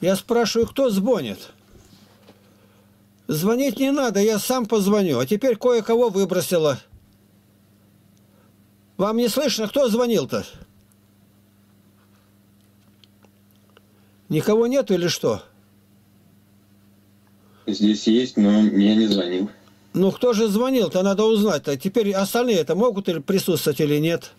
Я спрашиваю, кто звонит? Звонить не надо, я сам позвоню. А теперь кое-кого выбросило. Вам не слышно, кто звонил-то? Никого нет или что? Здесь есть, но я не звонил. Ну, кто же звонил-то, надо узнать-то. Теперь остальные это могут или присутствовать или нет?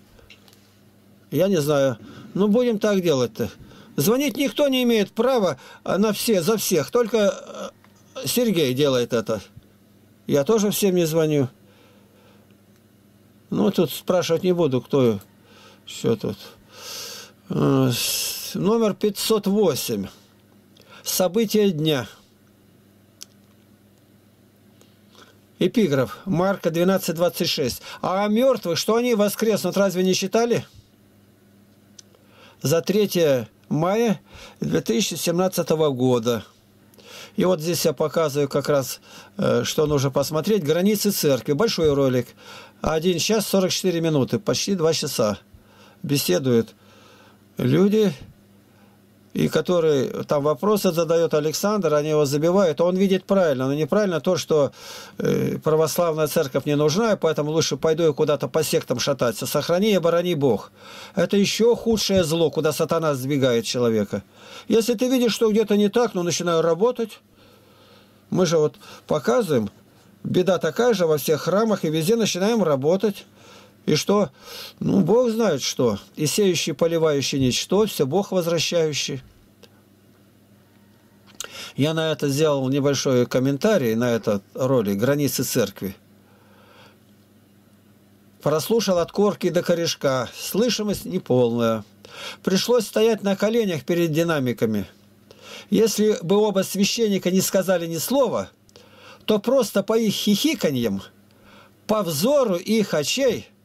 Я не знаю. Ну, будем так делать-то. Звонить никто не имеет права а на все, за всех. Только э, Сергей делает это. Я тоже всем не звоню. Ну, тут спрашивать не буду, кто... Что тут? Э, номер 508. События дня. Эпиграф. Марка 12.26. А о мертвых, что они воскреснут, разве не считали? За третье мая 2017 года. И вот здесь я показываю как раз, э, что нужно посмотреть. Границы церкви. Большой ролик. Один час 44 минуты. Почти два часа. Беседуют люди и который там вопросы задает Александр, они его забивают, а он видит правильно, но неправильно то, что э, православная церковь не нужна, и поэтому лучше пойду я куда-то по сектам шататься. Сохрани и оборони Бог. Это еще худшее зло, куда сатана сбегает человека. Если ты видишь, что где-то не так, ну, начинаю работать. Мы же вот показываем, беда такая же во всех храмах, и везде начинаем работать. И что? Ну, Бог знает что. И сеющий, поливающий ничто, все Бог возвращающий. Я на это сделал небольшой комментарий, на этот ролик «Границы церкви». Прослушал от корки до корешка, слышимость неполная. Пришлось стоять на коленях перед динамиками. Если бы оба священника не сказали ни слова, то просто по их хихиканьям, по взору их очей –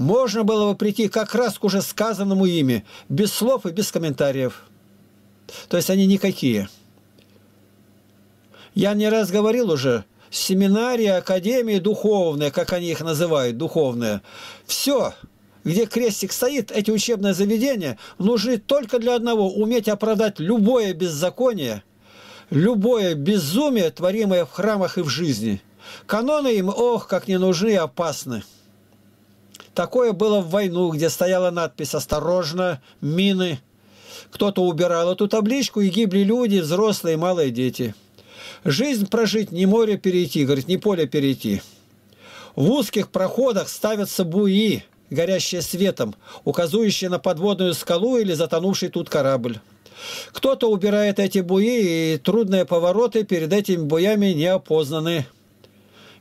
можно было бы прийти как раз к уже сказанному ими, без слов и без комментариев. То есть они никакие. Я не раз говорил уже, семинарии, академии духовные, как они их называют, духовные, все, где крестик стоит, эти учебные заведения нужны только для одного – уметь оправдать любое беззаконие, любое безумие, творимое в храмах и в жизни. Каноны им, ох, как не нужны опасны. Такое было в войну, где стояла надпись «Осторожно! Мины!». Кто-то убирал эту табличку, и гибли люди, взрослые и малые дети. Жизнь прожить не море перейти, говорит, не поле перейти. В узких проходах ставятся буи, горящие светом, указывающие на подводную скалу или затонувший тут корабль. Кто-то убирает эти буи, и трудные повороты перед этими буями не опознаны.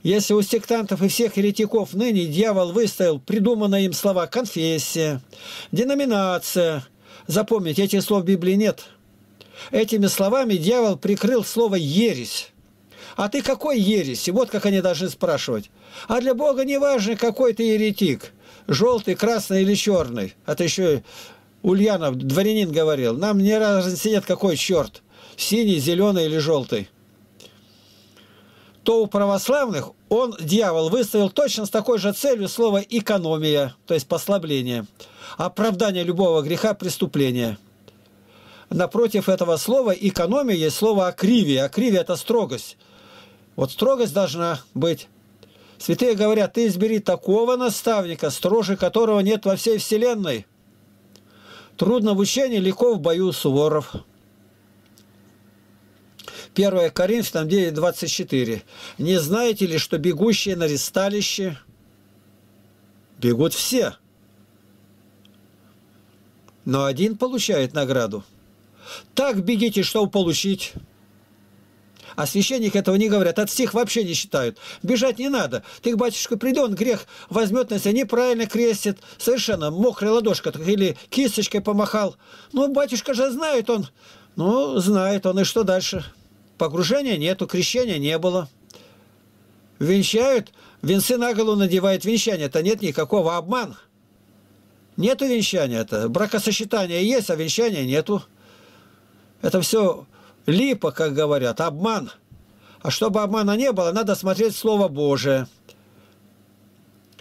Если у сектантов и всех еретиков ныне дьявол выставил придуманные им слова «конфессия», «деноминация», Запомните, этих слов в Библии нет. Этими словами дьявол прикрыл слово «ересь». А ты какой ереси? Вот как они должны спрашивать. А для Бога не важно, какой ты еретик. Желтый, красный или черный. Это еще Ульянов, дворянин говорил. Нам не разницы нет, какой черт. Синий, зеленый или желтый то у православных он, дьявол, выставил точно с такой же целью слово «экономия», то есть послабление, оправдание любого греха – преступления. Напротив этого слова «экономия» есть слово «акривия». «Акривия» – это строгость. Вот строгость должна быть. Святые говорят, ты избери такого наставника, строже которого нет во всей вселенной. Трудно в учении, легко в бою, Суворов. 1 Коринфянам 9, 24. «Не знаете ли, что бегущие на ресталище бегут все, но один получает награду? Так бегите, чтобы получить». А священник этого не говорят, от всех вообще не считают. Бежать не надо. Ты к батюшке приди, он грех возьмет на себя, неправильно крестит, совершенно мокрая ладошка или кисточкой помахал. Ну, батюшка же знает он. Ну, знает он, и что дальше? Погружения нету, крещения не было. Венчают, венцы на голову надевают венчание-то нет никакого обмана. Нету венчания-то. Бракосочетание есть, а венчания нету. Это все липа, как говорят, обман. А чтобы обмана не было, надо смотреть Слово Божие.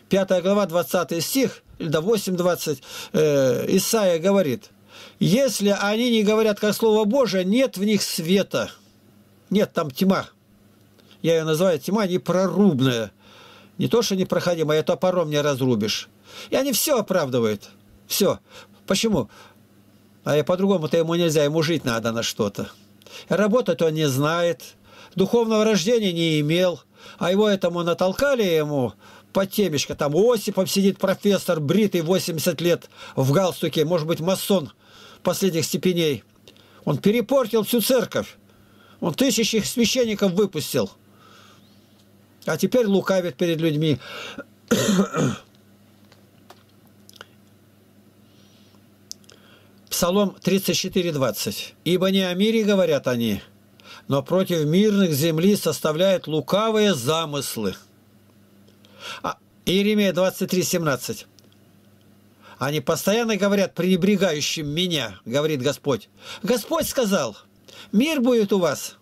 5 глава, 20 стих, до 8-20, э, Исаия говорит, «Если они не говорят, как Слово Божие, нет в них света». Нет, там тьма. Я ее называю тьма непрорубная. Не то, что непроходимая, а топором не разрубишь. И они все оправдывают. Все. Почему? А я по-другому-то ему нельзя, ему жить надо на что-то. Работать он не знает, духовного рождения не имел, а его этому натолкали ему по темечко. Там Осипов сидит профессор, бритый 80 лет в галстуке, может быть, масон последних степеней. Он перепортил всю церковь. Он тысячи священников выпустил. А теперь лукавит перед людьми. Псалом 34:20. «Ибо не о мире говорят они, но против мирных земли составляют лукавые замыслы». А, Иеремия 23:17. «Они постоянно говорят, пренебрегающим меня, говорит Господь. Господь сказал, мир будет у вас.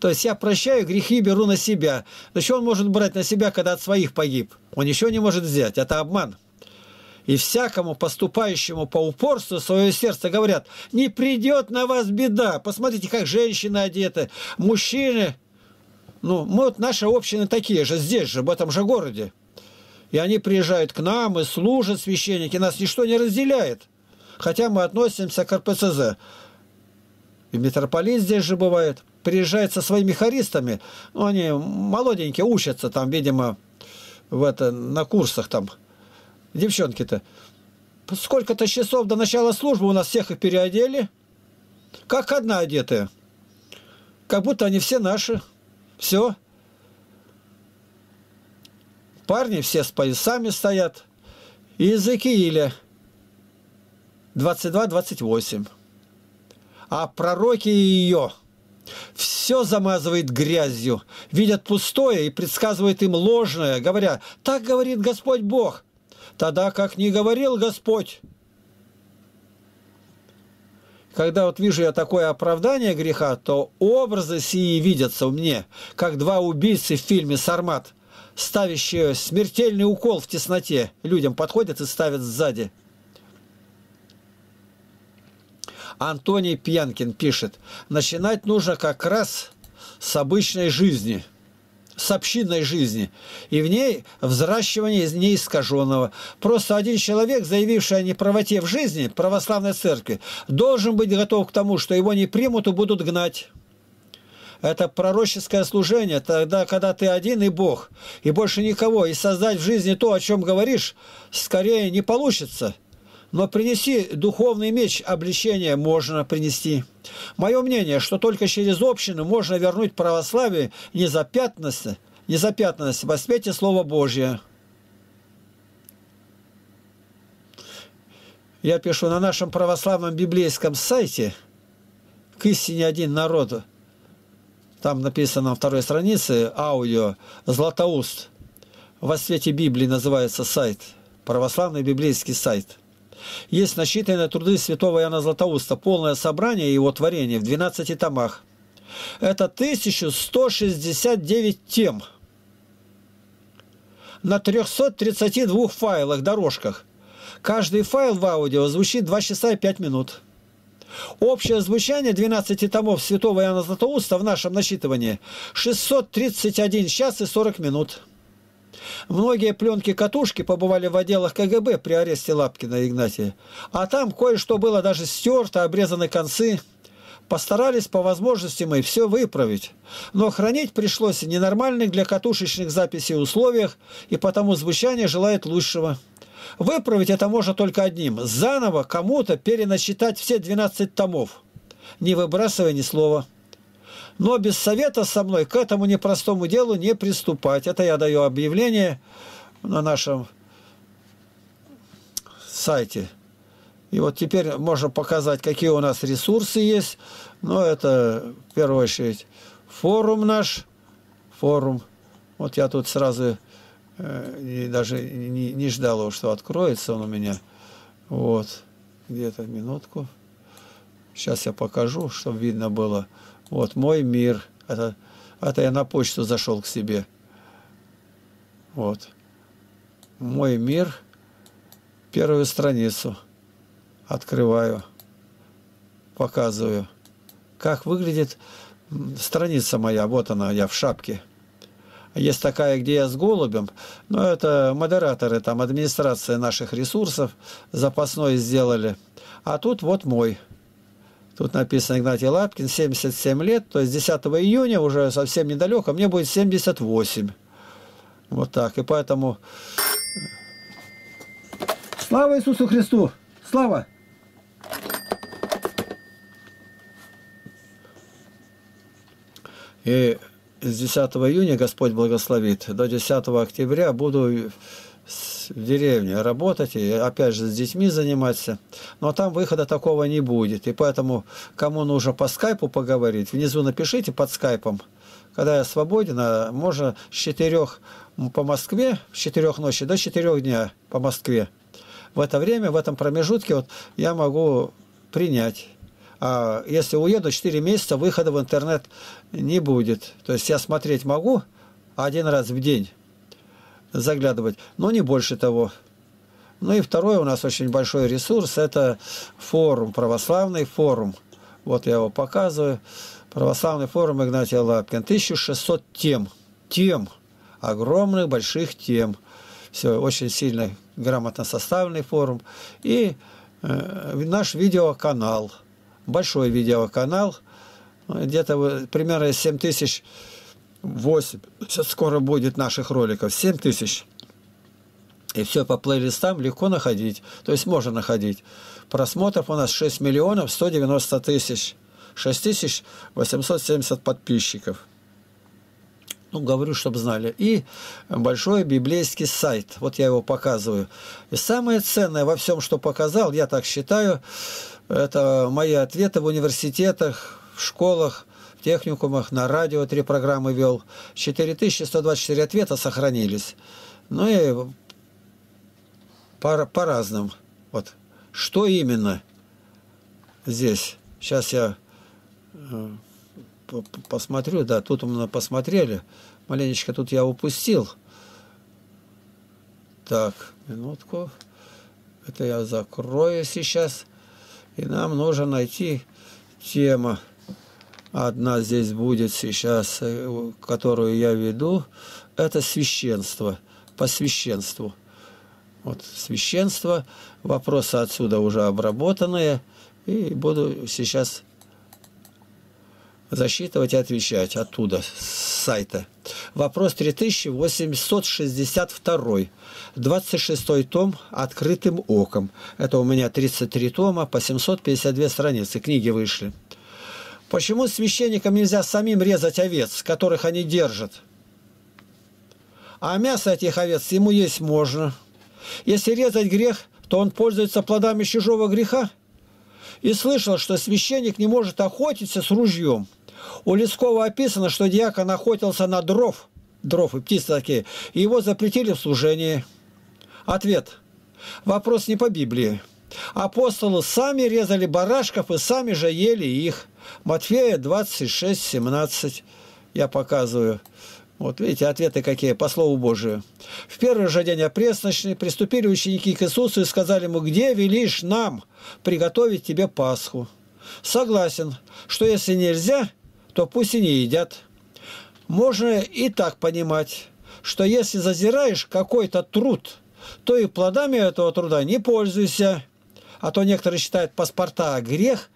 То есть я прощаю грехи, беру на себя. Да он может брать на себя, когда от своих погиб? Он ничего не может взять, это обман. И всякому поступающему по упорству свое сердце говорят, не придет на вас беда. Посмотрите, как женщины одеты, мужчины. Ну, мы вот наши общины такие же, здесь же, в этом же городе. И они приезжают к нам и служат священники, нас ничто не разделяет. Хотя мы относимся к РПЦЗ и митрополит здесь же бывает, приезжает со своими хористами, ну, они молоденькие, учатся там, видимо, в это, на курсах там, девчонки-то. Сколько-то часов до начала службы у нас всех их переодели, как одна одетая, как будто они все наши, все. Парни все с поясами стоят, языки или 22-28 а пророки ее все замазывает грязью, видят пустое и предсказывает им ложное, говоря, так говорит Господь Бог, тогда как не говорил Господь. Когда вот вижу я такое оправдание греха, то образы сии видятся у мне, как два убийцы в фильме «Сармат», ставящие смертельный укол в тесноте. Людям подходят и ставят сзади. Антоний Пьянкин пишет, начинать нужно как раз с обычной жизни – с общинной жизни, и в ней взращивание из неискаженного. Просто один человек, заявивший о неправоте в жизни православной церкви, должен быть готов к тому, что его не примут и будут гнать. Это пророческое служение, тогда, когда ты один и Бог, и больше никого, и создать в жизни то, о чем говоришь, скорее не получится – но принести духовный меч обличения можно принести. Мое мнение, что только через общину можно вернуть православие незапятность, незапятнанность во свете Слова Божия. Я пишу на нашем православном библейском сайте «К истине один народ». Там написано на второй странице аудио «Златоуст». Во свете Библии называется сайт, православный библейский сайт есть насчитанные труды святого Иоанна Златоуста, полное собрание его творения в 12 томах. Это 1169 тем на 332 файлах, дорожках. Каждый файл в аудио звучит 2 часа и 5 минут. Общее звучание 12 томов святого Иоанна Златоуста в нашем насчитывании 631 час и 40 минут. Многие пленки-катушки побывали в отделах КГБ при аресте Лапкина и Игнатия. А там кое-что было даже стерто, обрезаны концы. Постарались по возможности мы все выправить. Но хранить пришлось в ненормальных для катушечных записей условиях, и потому звучание желает лучшего. Выправить это можно только одним – заново кому-то переначитать все 12 томов, не выбрасывая ни слова но без совета со мной к этому непростому делу не приступать. Это я даю объявление на нашем сайте. И вот теперь можно показать, какие у нас ресурсы есть. Но это, в первую очередь, форум наш. Форум. Вот я тут сразу э, даже не, не ждал его, что откроется он у меня. Вот. Где-то минутку. Сейчас я покажу, чтобы видно было. Вот, мой мир. Это, это я на почту зашел к себе. Вот. Мой мир. Первую страницу открываю, показываю. Как выглядит страница моя. Вот она, я в шапке. Есть такая, где я с голубем, но это модераторы, там администрация наших ресурсов запасной сделали. А тут вот мой. Тут написано Игнатий Лапкин, 77 лет, то есть 10 июня, уже совсем недалеко, мне будет 78. Вот так, и поэтому... Э, слава Иисусу Христу! Слава! И с 10 июня Господь благословит. До 10 октября буду в деревне, работать и опять же с детьми заниматься. Но там выхода такого не будет. И поэтому, кому нужно по скайпу поговорить, внизу напишите под скайпом. Когда я свободен, а можно с 4 по Москве, с 4 ночи до четырех дня по Москве. В это время, в этом промежутке вот я могу принять а если уеду, 4 месяца выхода в интернет не будет. То есть я смотреть могу один раз в день, заглядывать, но не больше того. Ну и второй у нас очень большой ресурс – это форум, православный форум. Вот я его показываю. Православный форум Игнатия Лапкин. 1600 тем. Тем. Огромных, больших тем. Все, очень сильный грамотно составленный форум. И э, наш видеоканал. Большой видеоканал. Где-то примерно 7000 тысяч 8. Сейчас скоро будет наших роликов. 7 тысяч. И все по плейлистам легко находить. То есть можно находить. Просмотров у нас 6 миллионов 190 тысяч. 6 тысяч 870 подписчиков. Ну, говорю, чтобы знали. И большой библейский сайт. Вот я его показываю. И самое ценное во всем, что показал, я так считаю, это мои ответы в университетах, в школах, в техникумах, на радио три программы вел. 4124 ответа сохранились. Ну и по, по разным. Вот. Что именно здесь? Сейчас я э, посмотрю. Да, тут мы посмотрели. Маленечко тут я упустил. Так, минутку. Это я закрою сейчас. И нам нужно найти тема одна здесь будет сейчас, э, которую я веду, это священство, по священству. Вот священство, вопросы отсюда уже обработанные, и буду сейчас засчитывать и отвечать оттуда, с сайта. Вопрос 3862, 26 том «Открытым оком». Это у меня 33 тома по 752 страницы, книги вышли. Почему священникам нельзя самим резать овец, которых они держат? А мясо этих овец ему есть можно. Если резать грех, то он пользуется плодами чужого греха. И слышал, что священник не может охотиться с ружьем. У Лескова описано, что диакон охотился на дров, дров и птицы такие, и его запретили в служении. Ответ. Вопрос не по Библии. Апостолы сами резали барашков и сами же ели их. Матфея 26, 17. Я показываю. Вот видите, ответы какие, по слову Божию. В первый же день опресночный приступили ученики к Иисусу и сказали ему, где велишь нам приготовить тебе Пасху? Согласен, что если нельзя, то пусть и не едят. Можно и так понимать, что если зазираешь какой-то труд, то и плодами этого труда не пользуйся. А то некоторые считают паспорта грех,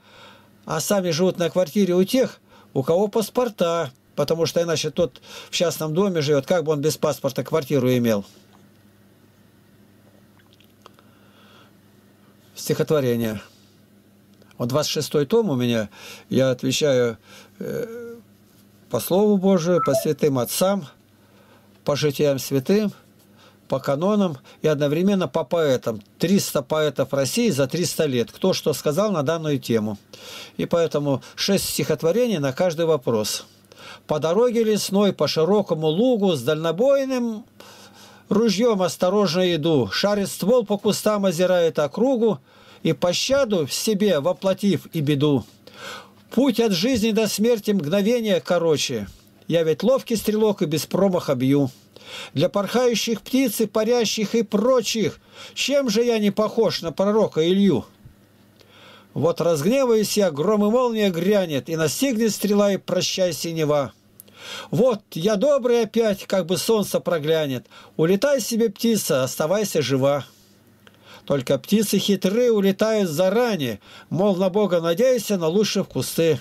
а сами живут на квартире у тех, у кого паспорта, потому что иначе тот в частном доме живет, как бы он без паспорта квартиру имел. Стихотворение. Вот 26 том у меня, я отвечаю э, по Слову Божию, по святым отцам, по житиям святым – по канонам и одновременно по поэтам. 300 поэтов России за 300 лет. Кто что сказал на данную тему. И поэтому 6 стихотворений на каждый вопрос. По дороге лесной, по широкому лугу с дальнобойным ружьем осторожно иду. Шарит ствол по кустам, озирает округу и пощаду в себе воплотив и беду. Путь от жизни до смерти мгновение короче. Я ведь ловкий стрелок и без промаха бью для порхающих птиц и парящих и прочих. Чем же я не похож на пророка Илью? Вот разгневаюсь я, гром и молния грянет, и настигнет стрела, и прощай синева. Вот, я добрый опять, как бы солнце проглянет. Улетай себе, птица, оставайся жива. Только птицы хитрые улетают заранее, мол, на Бога надейся, но лучше в кусты.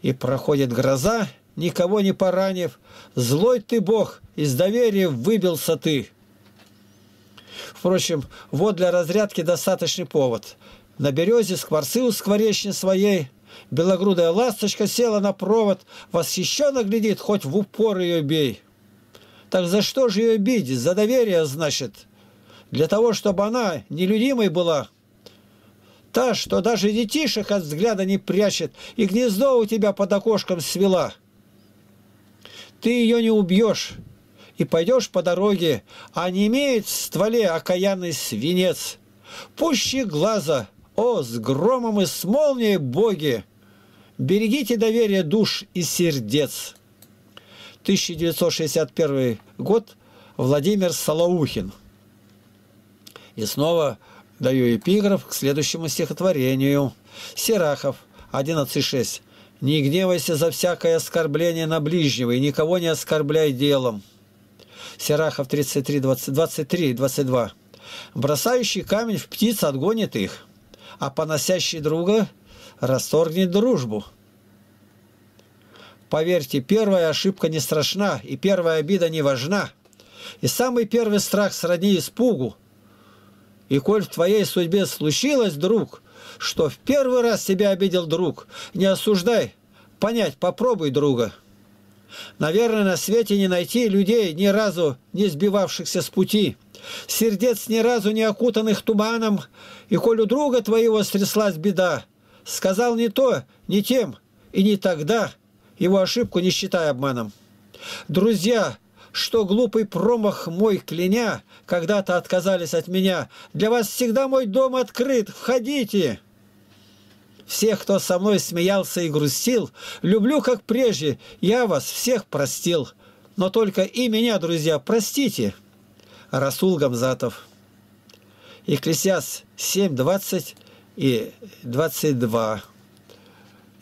И проходит гроза, никого не поранив. Злой ты, Бог, из доверия выбился ты. Впрочем, вот для разрядки достаточный повод. На березе скворцы у скворечни своей белогрудая ласточка села на провод, восхищенно глядит, хоть в упор ее бей. Так за что же ее бить? За доверие, значит? Для того, чтобы она нелюдимой была. Та, что даже детишек от взгляда не прячет, и гнездо у тебя под окошком свела ты ее не убьешь, и пойдешь по дороге, а не имеет в стволе окаянный свинец. Пущи глаза, о, с громом и с молнией боги! Берегите доверие душ и сердец. 1961 год. Владимир Солоухин. И снова даю эпиграф к следующему стихотворению. Серахов, 11.6. Не гневайся за всякое оскорбление на ближнего и никого не оскорбляй делом. Серахов 33, 20, 23, 22. Бросающий камень в птиц отгонит их, а поносящий друга расторгнет дружбу. Поверьте, первая ошибка не страшна, и первая обида не важна. И самый первый страх сродни испугу. И коль в твоей судьбе случилось, друг, что в первый раз себя обидел друг. Не осуждай, понять попробуй друга. Наверное, на свете не найти людей, ни разу не сбивавшихся с пути, сердец ни разу не окутанных туманом, и коль у друга твоего стряслась беда, сказал не то, не тем, и не тогда, его ошибку не считай обманом. Друзья, что глупый промах мой кляня, когда-то отказались от меня, для вас всегда мой дом открыт, входите!» всех, кто со мной смеялся и грустил. Люблю, как прежде, я вас всех простил. Но только и меня, друзья, простите. Расул Гамзатов. Екклесиас 7, 20 и 22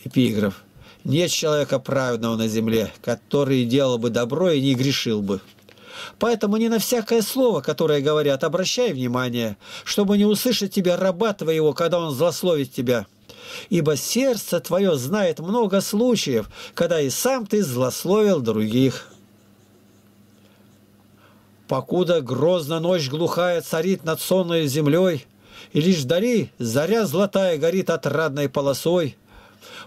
эпиграф. Нет человека праведного на земле, который делал бы добро и не грешил бы. Поэтому не на всякое слово, которое говорят, обращай внимание, чтобы не услышать тебя, раба твоего, когда он злословит тебя» ибо сердце твое знает много случаев, когда и сам ты злословил других. Покуда грозно ночь глухая царит над сонной землей, и лишь дари заря золотая горит отрадной полосой,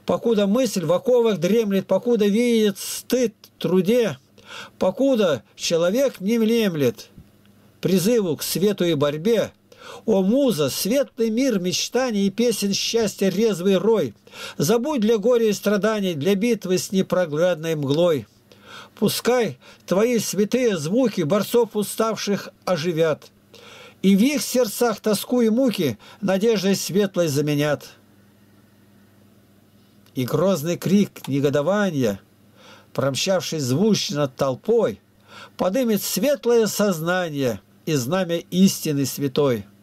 покуда мысль в оковах дремлет, покуда видит стыд труде, покуда человек не млемлет, призыву к свету и борьбе — о, муза, светлый мир, мечтаний и песен счастья резвый рой, Забудь для горя и страданий, для битвы с непроглядной мглой. Пускай твои святые звуки борцов уставших оживят, И в их сердцах тоску и муки надеждой светлой заменят. И грозный крик негодования, промчавший звучно над толпой, Подымет светлое сознание и знамя истины святой –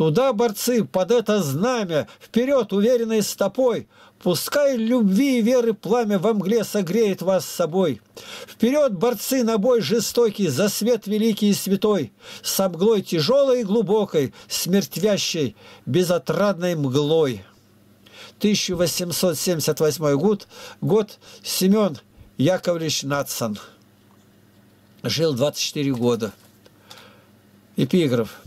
Туда, борцы, под это знамя, вперед уверенной стопой, Пускай любви и веры пламя во мгле согреет вас с собой. Вперед, борцы, на бой жестокий, за свет великий и святой, С обглой тяжелой и глубокой, смертвящей, безотрадной мглой. 1878 год, год Семен Яковлевич Натсон. Жил 24 года. Эпиграф.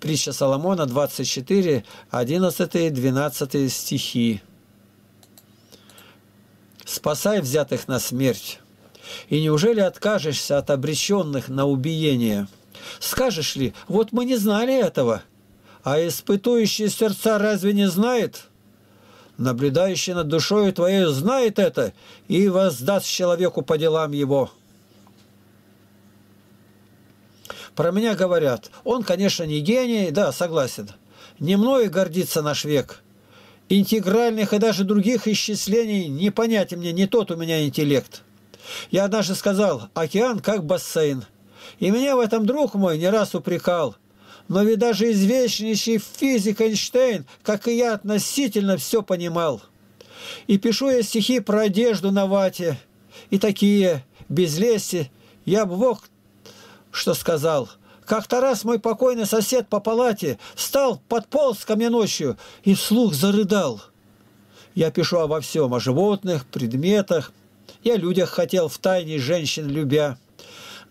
Притча Соломона 24, 11, 12 стихи. «Спасай взятых на смерть, и неужели откажешься от обреченных на убиение? Скажешь ли, вот мы не знали этого, а испытующий сердца разве не знает?» наблюдающий над душою твоей, знает это и воздаст человеку по делам его». Про меня говорят, он, конечно, не гений, да, согласен. Не мною гордится наш век. Интегральных и даже других исчислений не понять мне, не тот у меня интеллект. Я однажды сказал, океан как бассейн. И меня в этом друг мой не раз упрекал. Но ведь даже известнейший физик Эйнштейн, как и я, относительно все понимал. И пишу я стихи про одежду на вате, и такие, без леси, я б мог что сказал. Как-то раз мой покойный сосед по палате встал, подполз ко мне ночью и вслух зарыдал. Я пишу обо всем, о животных, предметах. Я людях хотел в тайне женщин любя.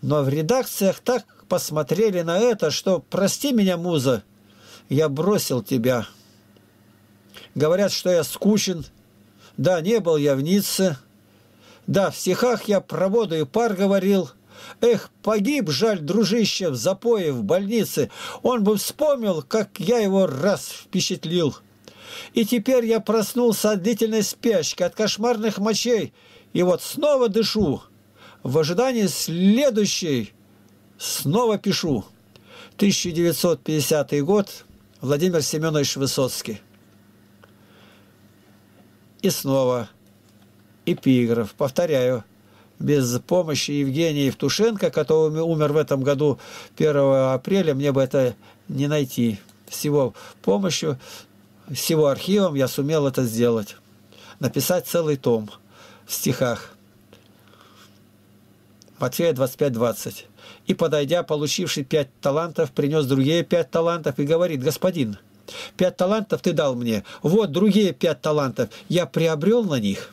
Но в редакциях так посмотрели на это, что «Прости меня, муза, я бросил тебя». Говорят, что я скучен. Да, не был я в Ницце. Да, в стихах я про воду и пар говорил – Эх, погиб, жаль, дружище, в запое в больнице. Он бы вспомнил, как я его раз впечатлил. И теперь я проснулся от длительной спячки, от кошмарных мочей. И вот снова дышу. В ожидании следующей снова пишу. 1950 год. Владимир Семенович Высоцкий. И снова эпиграф. Повторяю без помощи Евгения Евтушенко, который умер в этом году 1 апреля, мне бы это не найти. С его помощью, с его архивом я сумел это сделать. Написать целый том в стихах. Матфея 25.20. И, подойдя, получивший пять талантов, принес другие пять талантов и говорит, «Господин, пять талантов ты дал мне, вот другие пять талантов, я приобрел на них».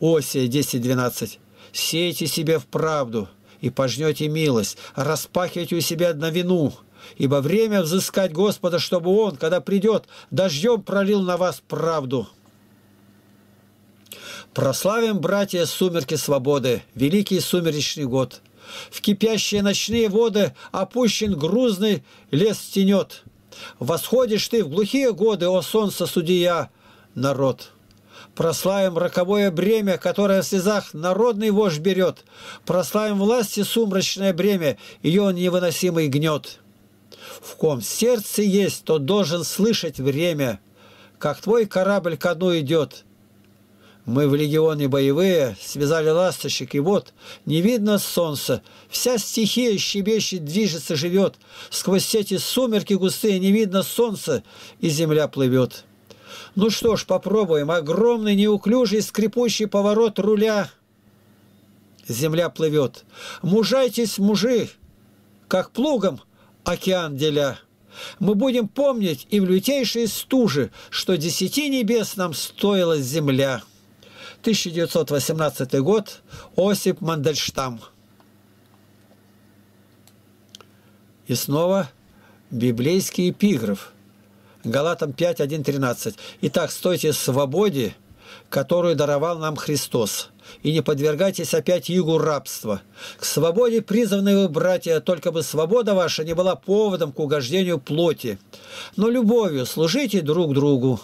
Осия 10.12. Сейте себе в правду, и пожнете милость, распахивайте у себя на вину, ибо время взыскать Господа, чтобы Он, когда придет, дождем пролил на вас правду». Прославим, братья, сумерки свободы, великий сумеречный год. В кипящие ночные воды опущен грузный лес тенет. Восходишь ты в глухие годы, о солнце, судья, народ» прославим роковое бремя, которое в слезах народный вождь берет, прославим власти сумрачное бремя, ее невыносимый гнет. В ком сердце есть, то должен слышать время, как твой корабль ко дну идет. Мы в легионе боевые, связали ласточек, и вот не видно солнца. Вся стихия щебещет, движется, живет. Сквозь сети сумерки густые не видно солнца, и земля плывет. Ну что ж, попробуем. Огромный, неуклюжий, скрипучий поворот руля. Земля плывет. Мужайтесь, мужи, как плугом океан деля. Мы будем помнить и в лютейшей стужи, что десяти небес нам стоила земля. 1918 год. Осип Мандельштам. И снова библейский эпиграф – Галатам 5, «Итак, стойте свободе, которую даровал нам Христос, и не подвергайтесь опять югу рабства. К свободе призваны вы, братья, только бы свобода ваша не была поводом к угождению плоти, но любовью служите друг другу».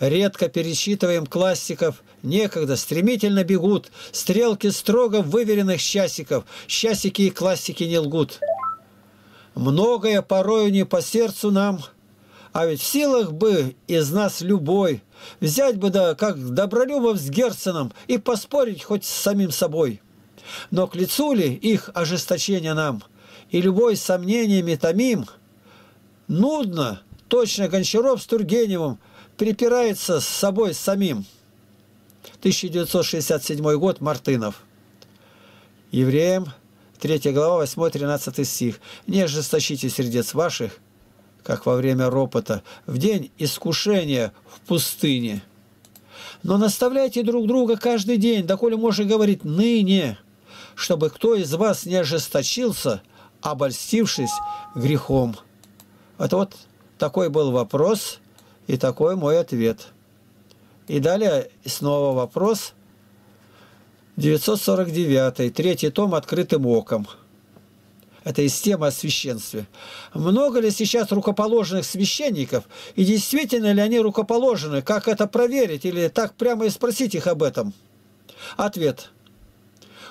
Редко пересчитываем классиков, некогда стремительно бегут, стрелки строго выверенных часиков, часики и классики не лгут. Многое порою не по сердцу нам, а ведь в силах бы из нас любой взять бы, да, как Добролюбов с Герценом и поспорить хоть с самим собой. Но к лицу ли их ожесточение нам, и любой сомнениями томим, нудно, точно Гончаров с Тургеневым припирается с собой самим. 1967 год, Мартынов. Евреям 3 глава, 8-13 стих. «Не ожесточите сердец ваших, как во время ропота, в день искушения в пустыне. Но наставляйте друг друга каждый день, доколе можно говорить ныне, чтобы кто из вас не ожесточился, обольстившись грехом». Это вот такой был вопрос и такой мой ответ. И далее снова вопрос – 949, третий том «Открытым оком». Это из темы о священстве. Много ли сейчас рукоположенных священников? И действительно ли они рукоположены? Как это проверить? Или так прямо и спросить их об этом? Ответ.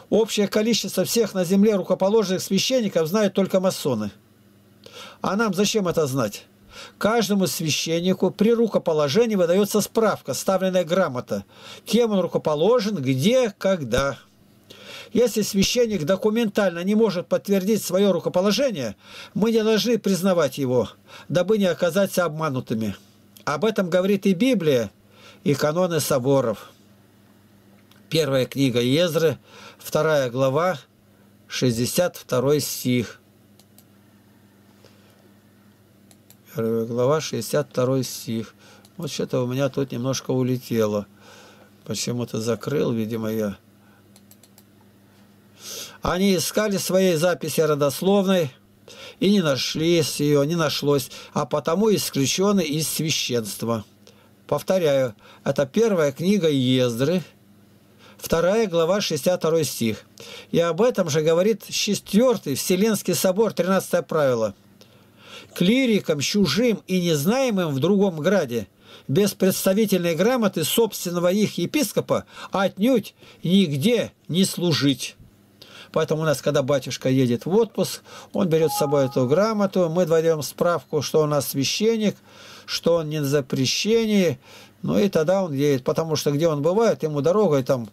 Общее количество всех на земле рукоположенных священников знают только масоны. А нам зачем это знать? Каждому священнику при рукоположении выдается справка, ставленная грамота, кем он рукоположен, где, когда. Если священник документально не может подтвердить свое рукоположение, мы не должны признавать его, дабы не оказаться обманутыми. Об этом говорит и Библия, и каноны соборов. Первая книга Езры, вторая глава, 62 стих. глава 62 стих. Вот что-то у меня тут немножко улетело. Почему-то закрыл, видимо, я. Они искали своей записи родословной и не нашли с ее, не нашлось, а потому исключены из священства. Повторяю, это первая книга Ездры, вторая глава 62 стих. И об этом же говорит 4 Вселенский собор, 13 правило – клириком, чужим и незнаемым в другом граде, без представительной грамоты собственного их епископа отнюдь нигде не служить. Поэтому у нас, когда батюшка едет в отпуск, он берет с собой эту грамоту, мы даем справку, что у нас священник, что он не в запрещении, ну и тогда он едет, потому что где он бывает, ему дорогой там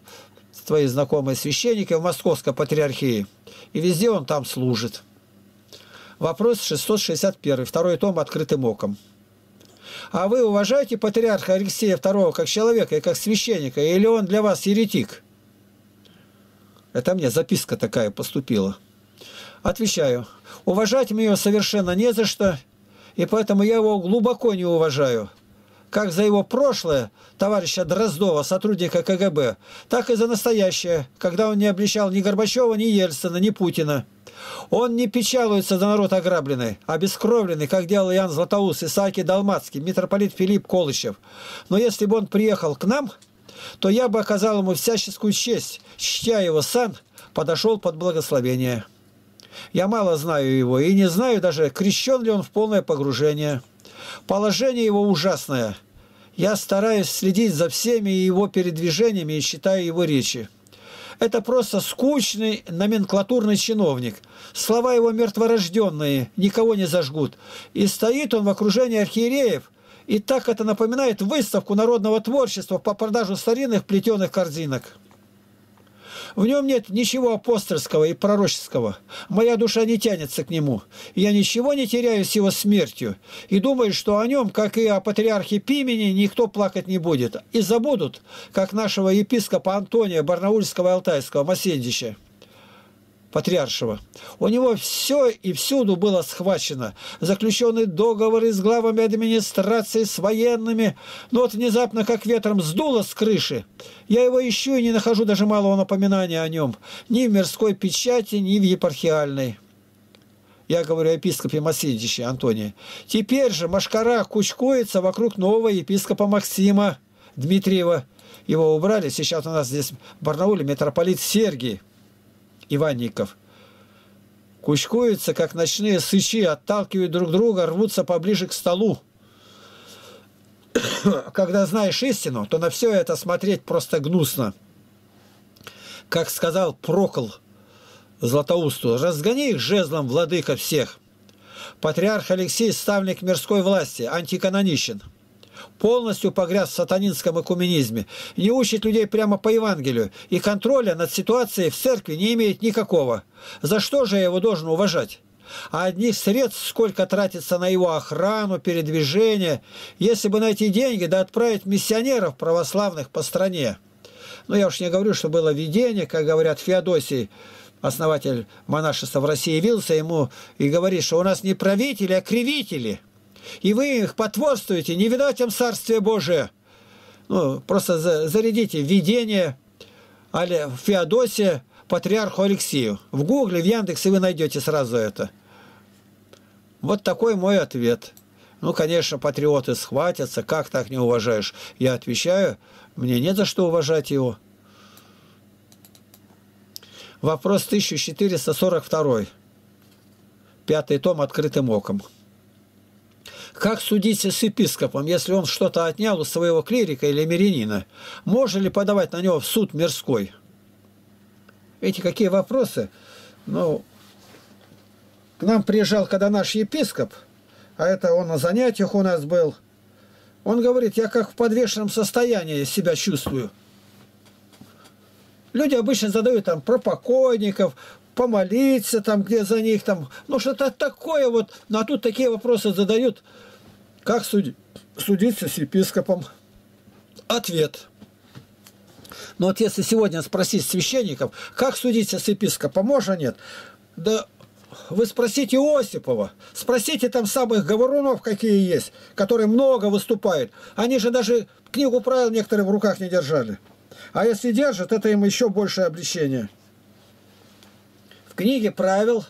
твои знакомые священники в Московской патриархии, и везде он там служит. Вопрос 661. Второй том «Открытым оком». А вы уважаете патриарха Алексея II как человека и как священника, или он для вас еретик? Это мне записка такая поступила. Отвечаю. Уважать мне его совершенно не за что, и поэтому я его глубоко не уважаю. Как за его прошлое, товарища Дроздова, сотрудника КГБ, так и за настоящее, когда он не обличал ни Горбачева, ни Ельцина, ни Путина. Он не печалуется за народ ограбленный, обескровленный, как делал Иоанн Златоуст, Исаакий Далмацкий, митрополит Филипп Колышев. Но если бы он приехал к нам, то я бы оказал ему всяческую честь, чтя его сан, подошел под благословение. Я мало знаю его и не знаю даже, крещен ли он в полное погружение. Положение его ужасное. Я стараюсь следить за всеми его передвижениями и считаю его речи. Это просто скучный номенклатурный чиновник. Слова его мертворожденные, никого не зажгут. И стоит он в окружении архиереев, и так это напоминает выставку народного творчества по продажу старинных плетеных корзинок. В нем нет ничего апостольского и пророческого. Моя душа не тянется к нему. Я ничего не теряю с его смертью. И думаю, что о нем, как и о патриархе Пимени, никто плакать не будет. И забудут, как нашего епископа Антония Барнаульского и Алтайского Масендича. Патриаршего. У него все и всюду было схвачено. Заключены договоры с главами администрации, с военными. Но вот внезапно, как ветром, сдуло с крыши. Я его ищу и не нахожу даже малого напоминания о нем. Ни в мирской печати, ни в епархиальной. Я говорю о епископе Масидиче Антонии. Теперь же Машкара кучкуется вокруг нового епископа Максима Дмитриева. Его убрали, сейчас у нас здесь в Барнауле митрополит Сергий. Иванников. Кучкуются, как ночные сычи, отталкивают друг друга, рвутся поближе к столу. Когда знаешь истину, то на все это смотреть просто гнусно. Как сказал Прокол Златоусту, «Разгони их жезлом, владыка всех». Патриарх Алексей – ставник мирской власти, антиканоничен – полностью погряз в сатанинском экуменизме, не учит людей прямо по Евангелию и контроля над ситуацией в церкви не имеет никакого. За что же я его должен уважать? А одних средств сколько тратится на его охрану, передвижение, если бы найти деньги, да отправить миссионеров православных по стране. Но ну, я уж не говорю, что было видение, как говорят Феодосии, основатель монашества в России, явился ему и говорит, что у нас не правители, а кривители – и вы их потворствуете, не видать им Царствие Божие. Ну, просто зарядите видение Аля, Феодосия патриарху Алексею. В Гугле, в Яндексе вы найдете сразу это. Вот такой мой ответ. Ну, конечно, патриоты схватятся. Как так не уважаешь? Я отвечаю, мне не за что уважать его. Вопрос 1442. Пятый том открытым оком. Как судиться с епископом, если он что-то отнял у своего клирика или мирянина? Можно ли подавать на него в суд мирской? Эти какие вопросы? Ну, к нам приезжал, когда наш епископ, а это он на занятиях у нас был, он говорит, я как в подвешенном состоянии себя чувствую. Люди обычно задают там про покойников, помолиться там, где за них там, ну что-то такое вот, ну, а тут такие вопросы задают, как судить? судиться с епископом? Ответ. Но ну, вот если сегодня спросить священников, как судиться с епископом, можно нет? Да вы спросите Осипова, спросите там самых говорунов, какие есть, которые много выступают. Они же даже книгу правил некоторые в руках не держали. А если держат, это им еще большее обличение. В книге правил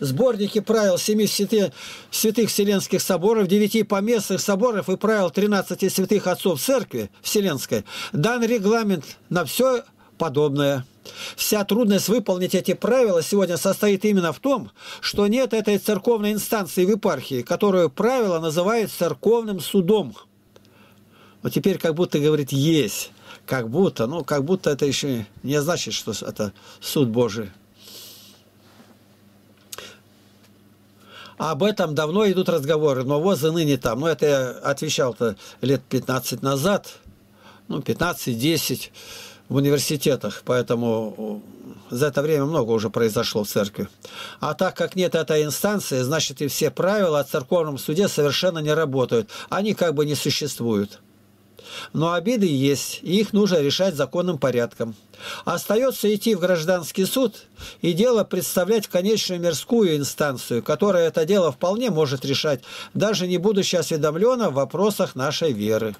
сборники правил семи святых, святых Вселенских соборов, девяти поместных соборов и правил 13 святых отцов церкви Вселенской дан регламент на все подобное. Вся трудность выполнить эти правила сегодня состоит именно в том, что нет этой церковной инстанции в епархии, которую правило называют церковным судом. Но теперь как будто говорит «есть». Как будто, ну, как будто это еще не значит, что это суд Божий. Об этом давно идут разговоры, но ВОЗ и ныне там. Ну, это я отвечал-то лет 15 назад, ну, 15-10 в университетах, поэтому за это время много уже произошло в церкви. А так как нет этой инстанции, значит и все правила о церковном суде совершенно не работают. Они как бы не существуют. Но обиды есть, и их нужно решать законным порядком. Остается идти в гражданский суд и дело представлять конечную мирскую инстанцию, которая это дело вполне может решать, даже не будучи осведомлена в вопросах нашей веры.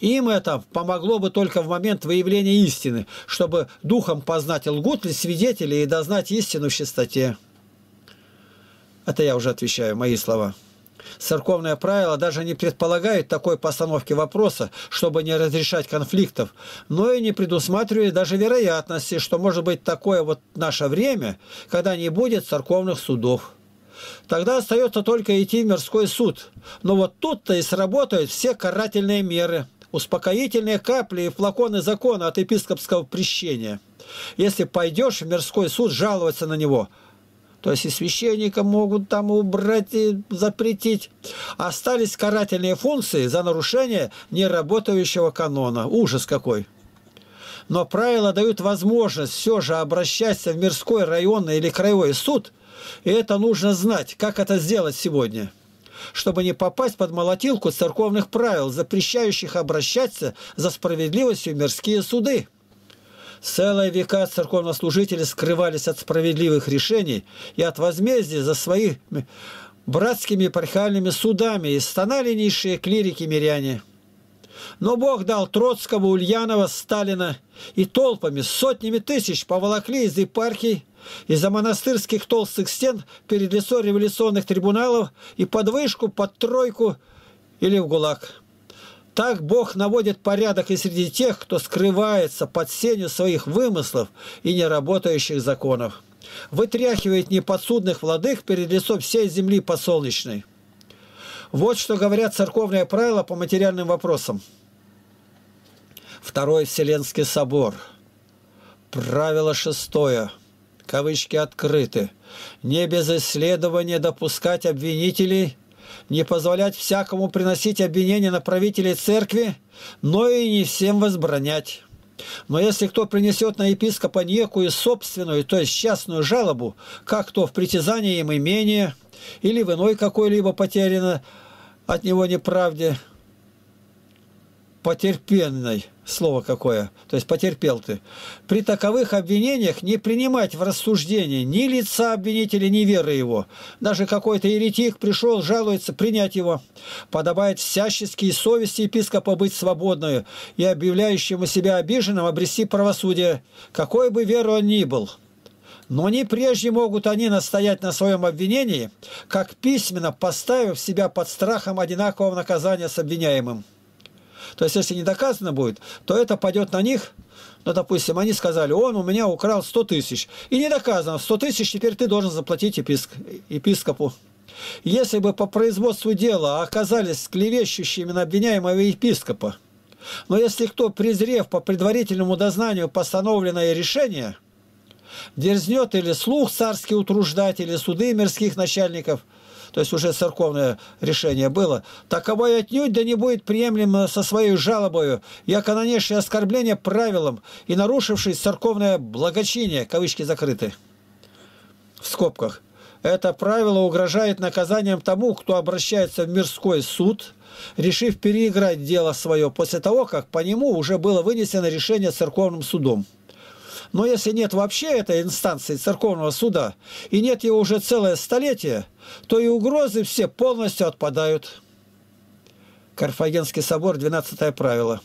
Им это помогло бы только в момент выявления истины, чтобы духом познать лгут ли свидетели и дознать истину в чистоте. Это я уже отвечаю, мои слова. Церковное правило даже не предполагает такой постановки вопроса, чтобы не разрешать конфликтов, но и не предусматривает даже вероятности, что может быть такое вот наше время, когда не будет церковных судов. Тогда остается только идти в мирской суд. Но вот тут-то и сработают все карательные меры, успокоительные капли и флаконы закона от епископского прещения. Если пойдешь в мирской суд жаловаться на него – то есть и священника могут там убрать и запретить. Остались карательные функции за нарушение неработающего канона. Ужас какой! Но правила дают возможность все же обращаться в мирской, районный или краевой суд. И это нужно знать, как это сделать сегодня чтобы не попасть под молотилку церковных правил, запрещающих обращаться за справедливостью в мирские суды. Целые века церковнослужители скрывались от справедливых решений и от возмездия за своих братскими пархальными судами и стонали клирики-миряне. Но Бог дал Троцкого, Ульянова, Сталина, и толпами, сотнями тысяч поволокли из епархий, из-за монастырских толстых стен перед лицо революционных трибуналов и подвышку под тройку или в ГУЛАГ. Так Бог наводит порядок и среди тех, кто скрывается под сенью своих вымыслов и неработающих законов. Вытряхивает неподсудных владык перед лицом всей земли посолнечной. Вот что говорят церковные правила по материальным вопросам. Второй Вселенский собор. Правило шестое. Кавычки открыты. Не без исследования допускать обвинителей – не позволять всякому приносить обвинения на правителей церкви, но и не всем возбранять. Но если кто принесет на епископа некую собственную, то есть частную жалобу, как то в притязании им имения или в иной какой-либо потеряно от него неправде – потерпенной, слово какое, то есть потерпел ты, при таковых обвинениях не принимать в рассуждение ни лица обвинителя, ни веры его. Даже какой-то еретик пришел, жалуется, принять его. Подобает всяческие совести епископа быть свободную и объявляющему себя обиженным обрести правосудие, какой бы веру он ни был». Но не прежде могут они настоять на своем обвинении, как письменно поставив себя под страхом одинакового наказания с обвиняемым. То есть, если не доказано будет, то это пойдет на них, ну, допустим, они сказали, он у меня украл 100 тысяч. И не доказано, 100 тысяч теперь ты должен заплатить еписк, епископу. Если бы по производству дела оказались клевещущими на обвиняемого епископа, но если кто, презрев по предварительному дознанию постановленное решение, дерзнет или слух царский утруждать, или суды мирских начальников – то есть уже церковное решение было, таковое отнюдь да не будет приемлемо со своей жалобою, яко нанесшее оскорбление правилам и нарушивший церковное благочиние, кавычки закрыты, в скобках. Это правило угрожает наказанием тому, кто обращается в мирской суд, решив переиграть дело свое после того, как по нему уже было вынесено решение церковным судом. Но если нет вообще этой инстанции церковного суда, и нет его уже целое столетие, то и угрозы все полностью отпадают. Карфагенский собор, 12 правило.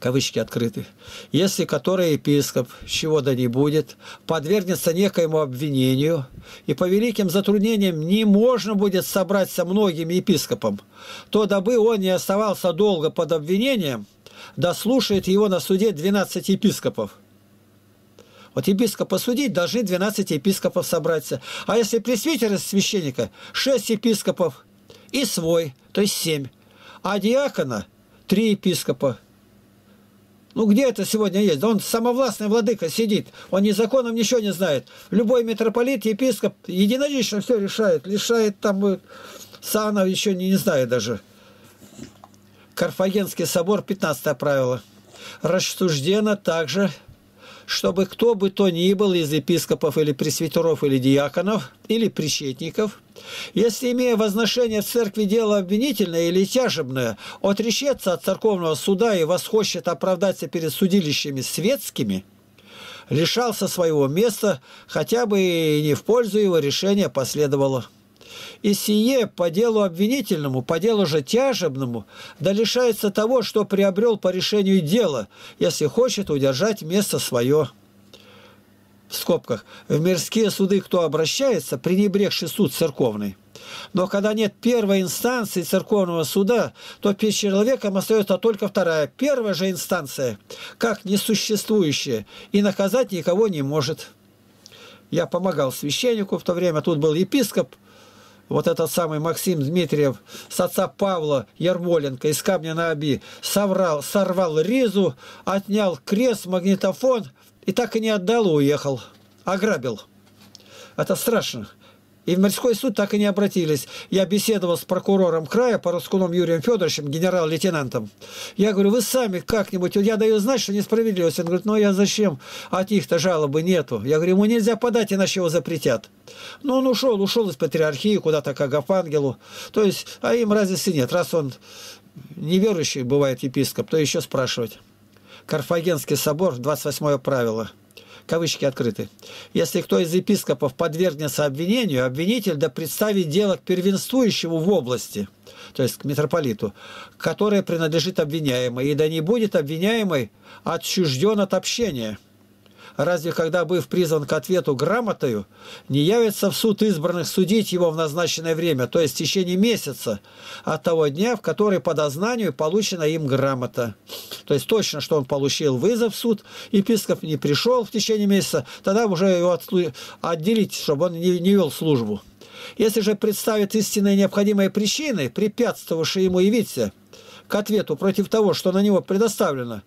Кавычки открыты. Если который епископ, чего то не будет, подвергнется некоему обвинению, и по великим затруднениям не можно будет собрать со многим епископом, то дабы он не оставался долго под обвинением, дослушает его на суде 12 епископов, вот епископа судить, должны 12 епископов собраться. А если пресвитер из священника, 6 епископов и свой, то есть 7. А диакона 3 епископа. Ну где это сегодня есть? Да он самовластный владыка сидит, он ни законом ничего не знает. Любой митрополит, епископ единолично все решает, лишает там э, санов, еще не, не знаю даже. Карфагенский собор, 15 правило. Рассуждено также чтобы кто бы то ни был из епископов или пресвитеров или диаконов или причетников, если имея возношение в церкви дело обвинительное или тяжебное, отречется от церковного суда и восхочет оправдаться перед судилищами светскими, лишался своего места, хотя бы и не в пользу его решения последовало и сие по делу обвинительному, по делу же тяжебному, да лишается того, что приобрел по решению дела, если хочет удержать место свое». В скобках. «В мирские суды кто обращается, пренебрегший суд церковный?» Но когда нет первой инстанции церковного суда, то перед человеком остается только вторая, первая же инстанция, как несуществующая, и наказать никого не может. Я помогал священнику, в то время тут был епископ, вот этот самый Максим Дмитриев с отца Павла Ермоленко из камня на оби соврал, сорвал ризу, отнял крест, магнитофон и так и не отдал уехал. Ограбил. Это страшно. И в морской суд так и не обратились. Я беседовал с прокурором края, по Пороскуном Юрием Федоровичем, генерал-лейтенантом. Я говорю, вы сами как-нибудь... Я даю знать, что несправедливость. Он говорит, ну а я зачем? От них-то жалобы нету. Я говорю, ему нельзя подать, иначе его запретят. Ну, он ушел, ушел из патриархии куда-то к Агафангелу. То есть, а им разницы нет. Раз он неверующий бывает епископ, то еще спрашивать. Карфагенский собор, 28 правило – кавычки открыты. Если кто из епископов подвергнется обвинению, обвинитель да представит дело к первенствующему в области, то есть к митрополиту, которое принадлежит обвиняемой, и да не будет обвиняемой отчужден от общения – разве когда, быв призван к ответу грамотою, не явится в суд избранных судить его в назначенное время, то есть в течение месяца от того дня, в который по дознанию получена им грамота. То есть точно, что он получил вызов в суд, епископ не пришел в течение месяца, тогда уже его отделить, чтобы он не, не вел службу. Если же представит истинные необходимые причины, препятствовавшие ему явиться, к ответу против того, что на него предоставлено,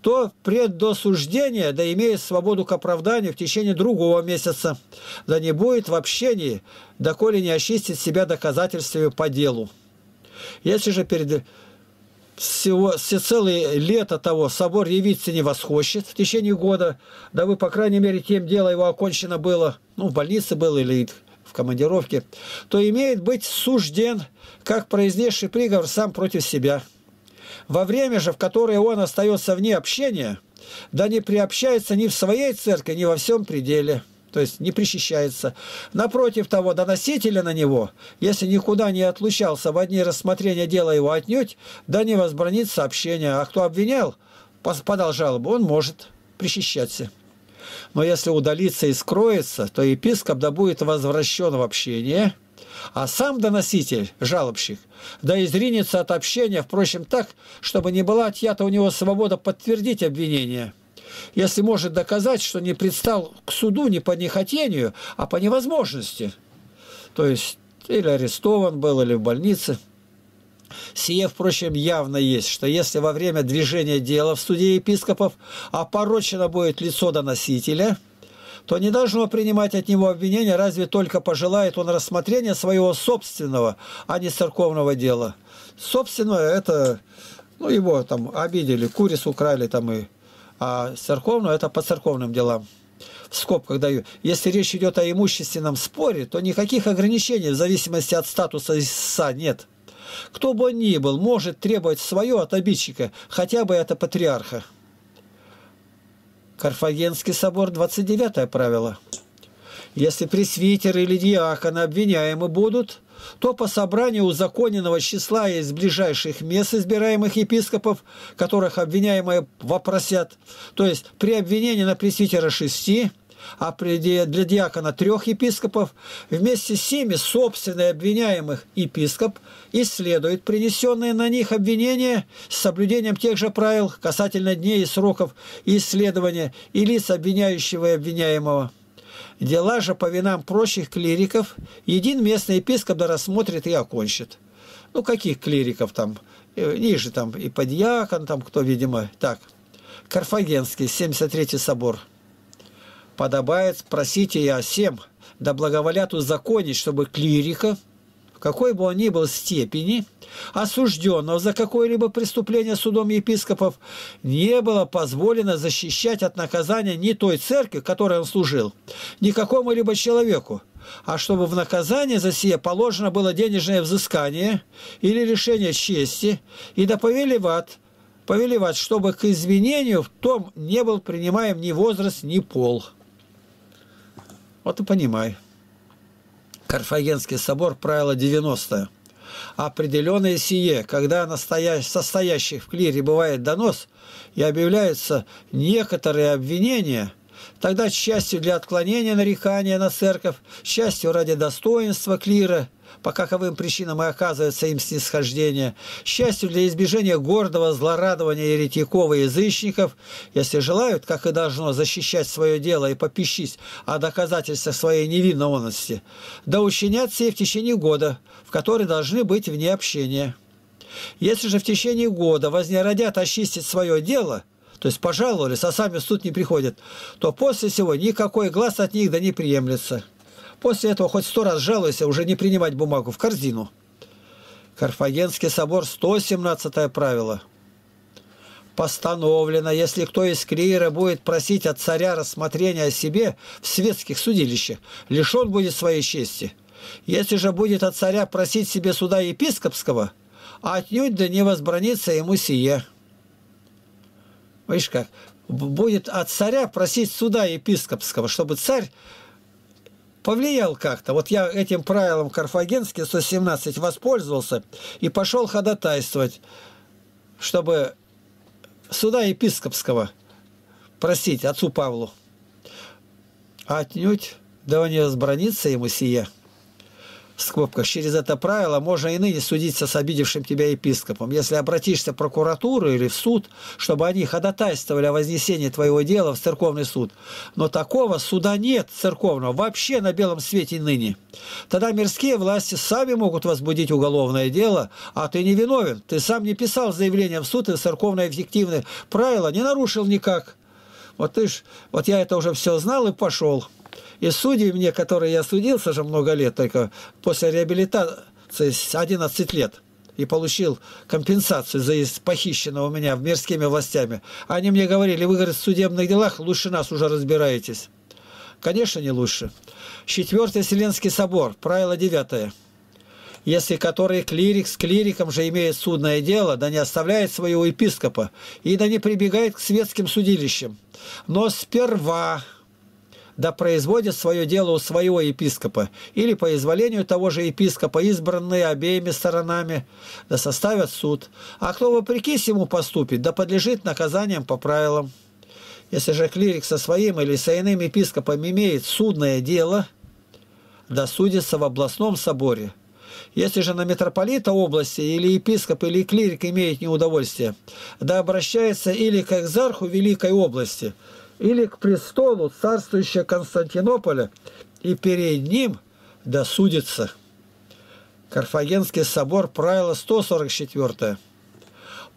то предосуждение да имеет свободу к оправданию в течение другого месяца, да не будет в общении, доколе не очистит себя доказательствами по делу. Если же перед всего, все целое лето того собор явиться не восхочет в течение года, да вы, по крайней мере, тем дело его окончено было, ну, в больнице было или в командировке, то имеет быть сужден, как произнесший приговор сам против себя – во время же, в которое он остается вне общения, да не приобщается ни в своей церкви, ни во всем пределе» то есть не причащается. Напротив того, доносителя на него, если никуда не отлучался в одни рассмотрения дела его отнюдь, да не возбранит сообщение. А кто обвинял, подал жалобу, он может причащаться. Но если удалится и скроется, то епископ да будет возвращен в общение – а сам доноситель, жалобщик, да изринется от общения, впрочем, так, чтобы не была отъята у него свобода подтвердить обвинение если может доказать, что не предстал к суду не по нехотению, а по невозможности. То есть или арестован был, или в больнице. Сие, впрочем, явно есть, что если во время движения дела в суде епископов опорочено будет лицо доносителя – то не должно принимать от него обвинения, разве только пожелает он рассмотрения своего собственного, а не церковного дела. Собственное – это, ну, его там обидели, курицу украли там и... А церковное – это по церковным делам в скобках даю, если речь идет о имущественном споре, то никаких ограничений в зависимости от статуса истца нет. Кто бы он ни был, может требовать свое от обидчика, хотя бы это патриарха. Карфагенский собор, 29 правило. Если пресвитер или диакон обвиняемы будут, то по собранию узаконенного числа из ближайших мест избираемых епископов, которых обвиняемые вопросят, то есть при обвинении на пресвитера 6, а для диакона трех епископов, вместе с ними собственный обвиняемых епископ исследует принесенные на них обвинения с соблюдением тех же правил касательно дней и сроков исследования и лиц обвиняющего и обвиняемого. Дела же по винам прочих клириков един местный епископ да рассмотрит и окончит. Ну, каких клириков там? Ниже э, там и подьякон, там кто, видимо, так. Карфагенский, 73-й собор – подобает спросите я всем, да благоволят узаконить, чтобы клирика, какой бы он ни был степени, осужденного за какое-либо преступление судом епископов, не было позволено защищать от наказания ни той церкви, которой он служил, ни какому-либо человеку, а чтобы в наказание за сие положено было денежное взыскание или лишение чести, и да повелеват, повелеват, чтобы к извинению в том не был принимаем ни возраст, ни пол». Вот и понимай. Карфагенский собор, правило 90 определенное сие, когда настоящ, состоящих в клире бывает донос и объявляются некоторые обвинения, тогда счастью для отклонения нарекания на церковь, счастью ради достоинства клира по каковым причинам и оказывается им снисхождение. Счастью для избежения гордого злорадования еретиков и язычников, если желают, как и должно, защищать свое дело и попищись о доказательствах своей невиновности, да учинят все в течение года, в который должны быть вне общения. Если же в течение года вознеродят очистить свое дело – то есть пожаловались, а сами в суд не приходят, то после всего никакой глаз от них да не приемлется. После этого хоть сто раз жалуйся, уже не принимать бумагу в корзину. Карфагенский собор, 117 правило. Постановлено, если кто из клеера будет просить от царя рассмотрения о себе в светских судилищах, лишен будет своей чести. Если же будет от царя просить себе суда епископского, отнюдь да не возбранится ему сие. Видишь как? Будет от царя просить суда епископского, чтобы царь повлиял как-то. Вот я этим правилом карфагенский 117 воспользовался и пошел ходатайствовать, чтобы суда епископского просить отцу Павлу. А отнюдь да не возбранится ему сие в скобках, через это правило можно и ныне судиться с обидевшим тебя епископом, если обратишься в прокуратуру или в суд, чтобы они ходатайствовали о вознесении твоего дела в церковный суд. Но такого суда нет церковного вообще на белом свете ныне. Тогда мирские власти сами могут возбудить уголовное дело, а ты не виновен. Ты сам не писал заявление в суд, и церковное эффективное правило не нарушил никак. Вот ты ж, вот я это уже все знал и пошел. И судьи мне, которые я судился же много лет, только после реабилитации 11 лет, и получил компенсацию за похищенного у меня в мирскими властями, они мне говорили, вы, говорит, в судебных делах лучше нас уже разбираетесь. Конечно, не лучше. Четвертый Вселенский собор, правило девятое если который клирик с клириком же имеет судное дело, да не оставляет своего епископа, и да не прибегает к светским судилищам. Но сперва да производит свое дело у своего епископа, или по изволению того же епископа, избранные обеими сторонами, да составят суд. А кто вопреки ему поступит, да подлежит наказаниям по правилам. Если же клирик со своим или со иным епископом имеет судное дело, да судится в областном соборе. Если же на митрополита области или епископ или клирик имеет неудовольствие, да обращается или к экзарху Великой области – или к престолу царствующего Константинополя, и перед ним досудится. Карфагенский собор, правило 144.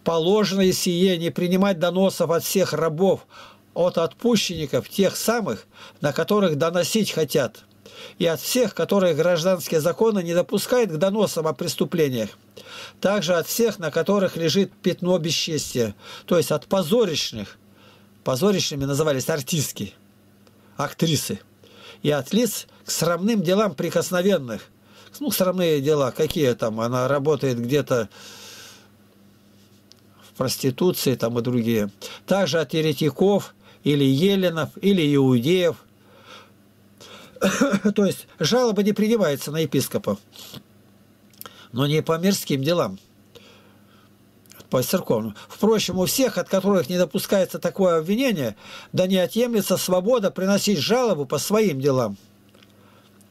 Положено и сие не принимать доносов от всех рабов, от отпущенников, тех самых, на которых доносить хотят, и от всех, которые гражданские законы не допускают к доносам о преступлениях, также от всех, на которых лежит пятно бесчестия, то есть от позорищных, Позорищами назывались артистки, актрисы. И от лиц к срамным делам прикосновенных. Ну, срамные дела, какие там, она работает где-то в проституции там и другие. Также от еретиков или еленов, или иудеев. То есть жалоба не принимается на епископов, но не по мирским делам по церковному. Впрочем, у всех, от которых не допускается такое обвинение, да не отъемлется свобода приносить жалобу по своим делам.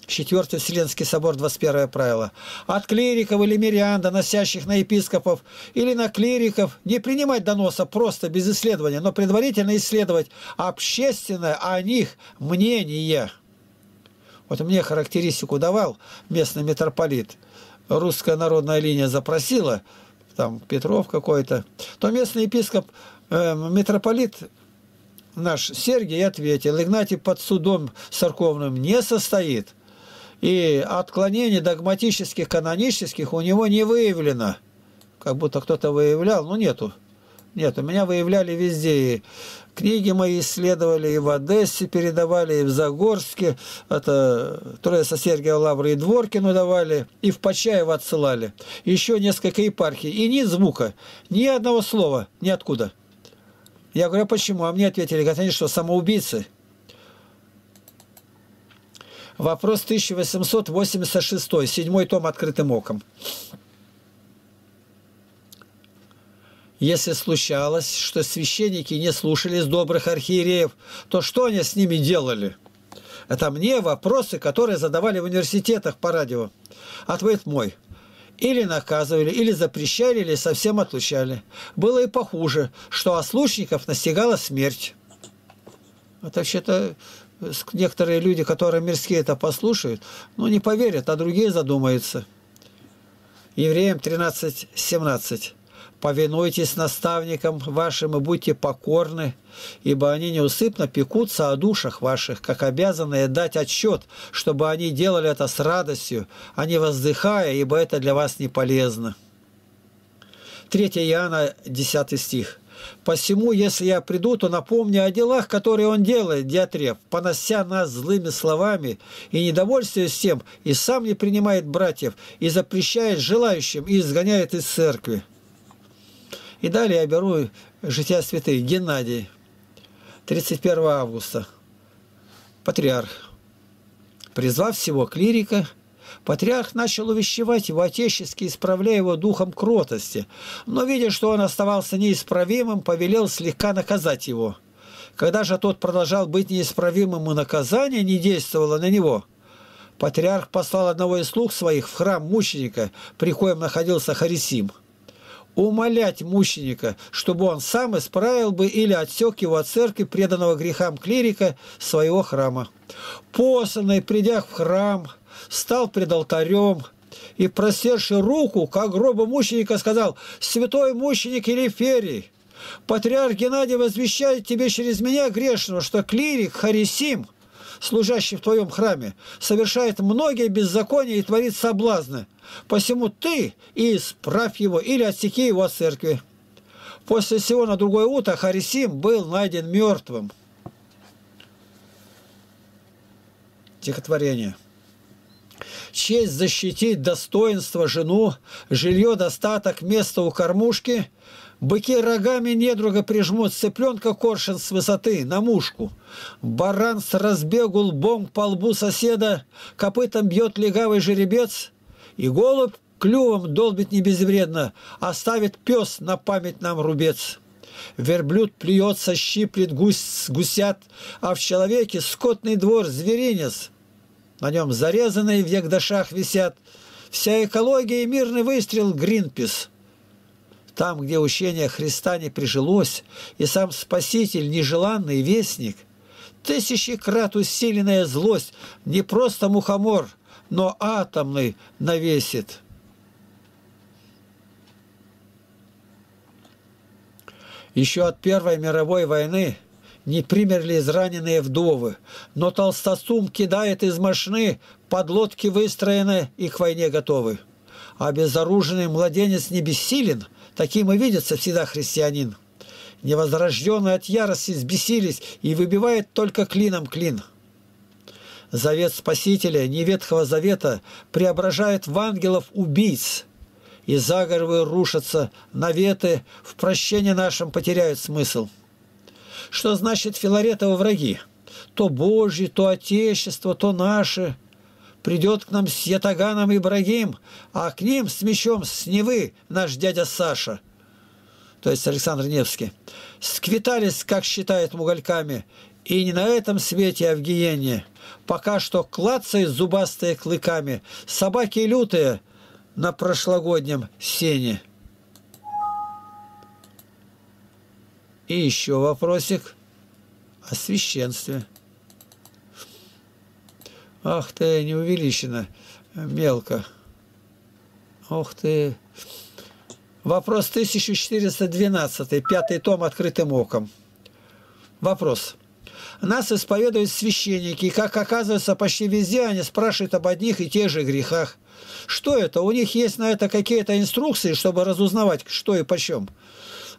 Четвертый Вселенский собор, 21 правило. От клириков или мирян, доносящих на епископов, или на клириков, не принимать доноса просто без исследования, но предварительно исследовать общественное о них мнение. Вот мне характеристику давал местный митрополит. Русская народная линия запросила – там Петров какой-то, то местный епископ, э, митрополит наш Сергий ответил, Игнатий под судом церковным не состоит, и отклонений догматических, канонических у него не выявлено. Как будто кто-то выявлял, но ну, нету. Нет, у меня выявляли везде и Книги мои исследовали и в Одессе, передавали и в Загорске. Это Троица Сергия Лавры и Дворкину давали, и в Почаево отсылали. Еще несколько епархий. И ни звука, ни одного слова, ниоткуда. Я говорю, а почему? А мне ответили, говорят, они что, самоубийцы? Вопрос 1886, седьмой том «Открытым оком». Если случалось, что священники не слушались добрых архиереев, то что они с ними делали? Это мне вопросы, которые задавали в университетах по радио. Ответ мой. Или наказывали, или запрещали, или совсем отлучали. Было и похуже, что ослушников настигала смерть. Это вообще-то э, некоторые люди, которые мирские это послушают, ну не поверят, а другие задумаются. Евреям 13.17 повинуйтесь наставникам вашим и будьте покорны, ибо они неусыпно пекутся о душах ваших, как обязанные дать отчет, чтобы они делали это с радостью, а не воздыхая, ибо это для вас не полезно». 3 Иоанна, 10 стих. «Посему, если я приду, то напомню о делах, которые он делает, Диатреф, понося нас злыми словами и недовольствуясь тем, и сам не принимает братьев, и запрещает желающим, и изгоняет из церкви». И далее я беру «Жития святых» Геннадий, 31 августа, патриарх. Призвав всего клирика, патриарх начал увещевать его отечески, исправляя его духом кротости, но, видя, что он оставался неисправимым, повелел слегка наказать его. Когда же тот продолжал быть неисправимым и наказание не действовало на него – Патриарх послал одного из слуг своих в храм мученика, при коем находился Харисим умолять мученика, чтобы он сам исправил бы или отсек его от церкви, преданного грехам клирика своего храма. Посланный, придя в храм, стал пред алтарем, и, просерши руку, как гробу мученика, сказал «Святой мученик Елиферий, патриарх Геннадий возвещает тебе через меня грешного, что клирик Харисим – служащий в Твоем храме, совершает многие беззакония и творит соблазны. Посему Ты и исправь его или отсеки его от церкви». После всего на другое утро Харисим был найден мертвым. Тихотворение. честь защитить, достоинство, жену, жилье, достаток, место у кормушки, Быки рогами недруга прижмут цыпленка коршин с высоты на мушку. Баран с разбегу лбом по лбу соседа, копытом бьет легавый жеребец, и голубь клювом долбит не безвредно, оставит пес на память нам рубец. Верблюд плюется, щиплет гусь, гусят, а в человеке скотный двор, зверинец. На нем зарезанные в ягдашах висят. Вся экология и мирный выстрел Гринпис – там, где учение Христа не прижилось, и сам Спаситель – нежеланный вестник, тысячекрат усиленная злость не просто мухомор, но атомный навесит. Еще от Первой мировой войны не примерли израненные вдовы, но толстосум кидает из машины, подлодки выстроены и к войне готовы. А безоруженный младенец не бессилен – Таким и видится всегда христианин. Невозрожденные от ярости сбесились и выбивает только клином клин. Завет Спасителя, не Ветхого Завета, преображает в ангелов-убийц, и заговоры рушатся, наветы в прощении нашем потеряют смысл. Что значит Филаретова враги? То Божьи, то Отечество, то наши – Придет к нам с Ятаганом Ибрагим, а к ним с мечом с Невы наш дядя Саша» то есть Александр Невский, сквитались, как считает мугольками, и не на этом свете, а в гиене. Пока что клацают зубастые клыками, собаки лютые на прошлогоднем сене. И еще вопросик о священстве. Ах ты, не увеличено, мелко. Ох ты. Вопрос 1412, пятый том «Открытым оком». Вопрос. Нас исповедуют священники, и, как оказывается, почти везде они спрашивают об одних и тех же грехах. Что это? У них есть на это какие-то инструкции, чтобы разузнавать, что и почем.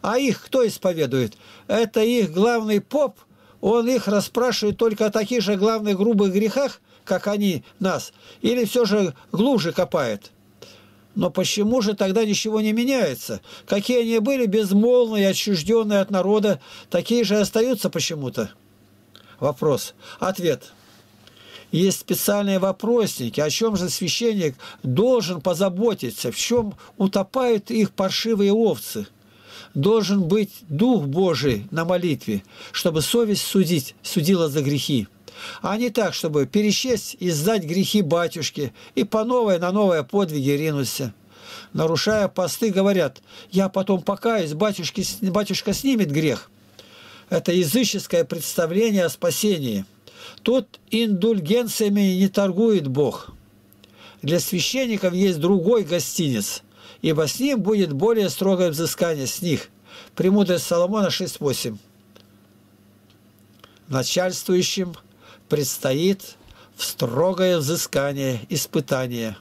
А их кто исповедует? Это их главный поп, он их расспрашивает только о таких же главных грубых грехах, как они нас, или все же глубже копает? Но почему же тогда ничего не меняется? Какие они были безмолвные, отчужденные от народа, такие же остаются почему-то? Вопрос. Ответ. Есть специальные вопросники, о чем же священник должен позаботиться, в чем утопают их паршивые овцы. Должен быть Дух Божий на молитве, чтобы совесть судить, судила за грехи а не так, чтобы пересчесть и сдать грехи батюшки и по новой на новые подвиги ринуться. Нарушая посты, говорят, я потом покаюсь, батюшки, батюшка снимет грех. Это языческое представление о спасении. Тут индульгенциями не торгует Бог. Для священников есть другой гостиниц, ибо с ним будет более строгое взыскание с них. Премудрость Соломона 6.8. Начальствующим – предстоит в строгое взыскание, испытание.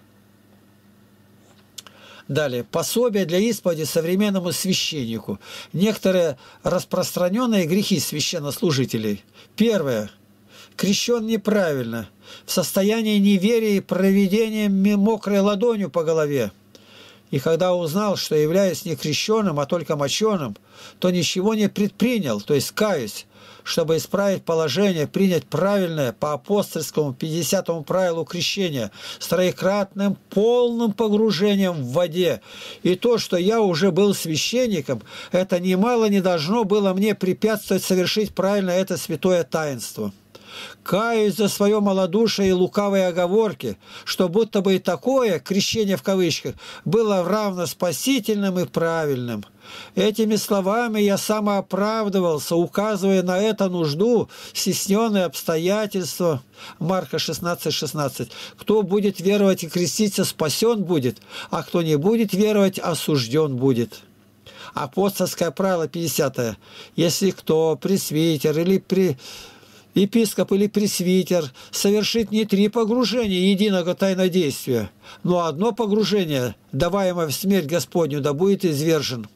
Далее. Пособие для исповеди современному священнику. Некоторые распространенные грехи священнослужителей. Первое. Крещен неправильно, в состоянии неверия и проведением мокрой ладонью по голове. И когда узнал, что являюсь не крещенным, а только моченым, то ничего не предпринял, то есть каюсь, чтобы исправить положение, принять правильное по апостольскому 50 правилу крещения с троекратным полным погружением в воде. И то, что я уже был священником, это немало не должно было мне препятствовать совершить правильно это святое таинство. Каюсь за свое малодушие и лукавые оговорки, что будто бы и такое, крещение в кавычках, было равно спасительным и правильным – Этими словами я самооправдывался, указывая на это нужду, стесненные обстоятельства. Марка 16:16. 16. Кто будет веровать и креститься, спасен будет, а кто не будет веровать, осужден будет. Апостольское правило 50. Если кто, пресвитер или при епископ или пресвитер совершит не три погружения единого тайнодействия, но одно погружение, даваемое в смерть Господню, да будет извержен.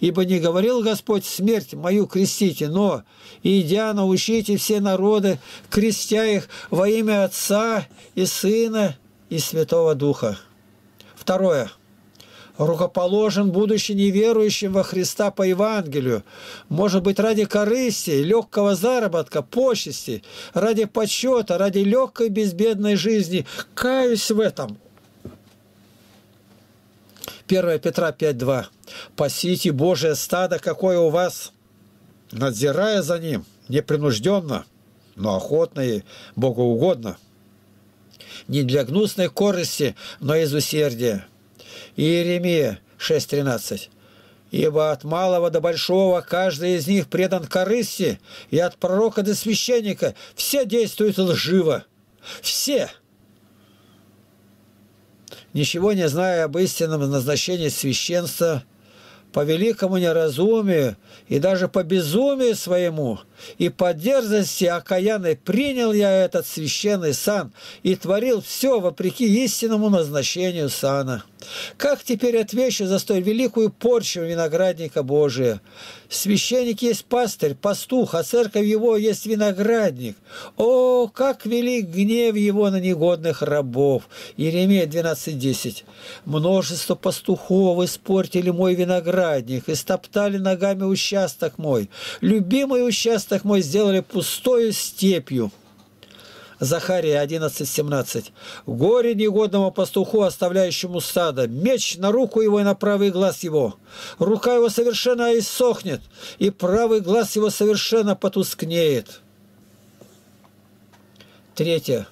Ибо не говорил Господь, смерть мою крестите, но, идя, научите все народы, крестя их во имя Отца и Сына и Святого Духа. Второе. Рукоположен будучи неверующим во Христа по Евангелию, может быть, ради корысти, легкого заработка, почести, ради почета, ради легкой безбедной жизни. Каюсь в этом, 1 Петра 5.2. «Пасите Божие стадо, какое у вас, надзирая за ним, непринужденно, но охотно и богоугодно, не для гнусной корысти, но из усердия». Иеремия 6.13. «Ибо от малого до большого каждый из них предан корысти, и от пророка до священника все действуют лживо». Все! ничего не зная об истинном назначении священства, по великому неразумию и даже по безумию своему – и по дерзости окаянной принял я этот священный сан и творил все вопреки истинному назначению сана. Как теперь отвечу за столь великую порчу виноградника Божия? Священник есть пастырь, пастух, а церковь его есть виноградник. О, как велик гнев его на негодных рабов! Еремия 12.10 Множество пастухов испортили мой виноградник и стоптали ногами участок мой. Любимый участок так мой сделали пустою степью». Захария 11.17. «Горе негодному пастуху, оставляющему стадо! Меч на руку его и на правый глаз его! Рука его совершенно иссохнет, и правый глаз его совершенно потускнеет!» Третье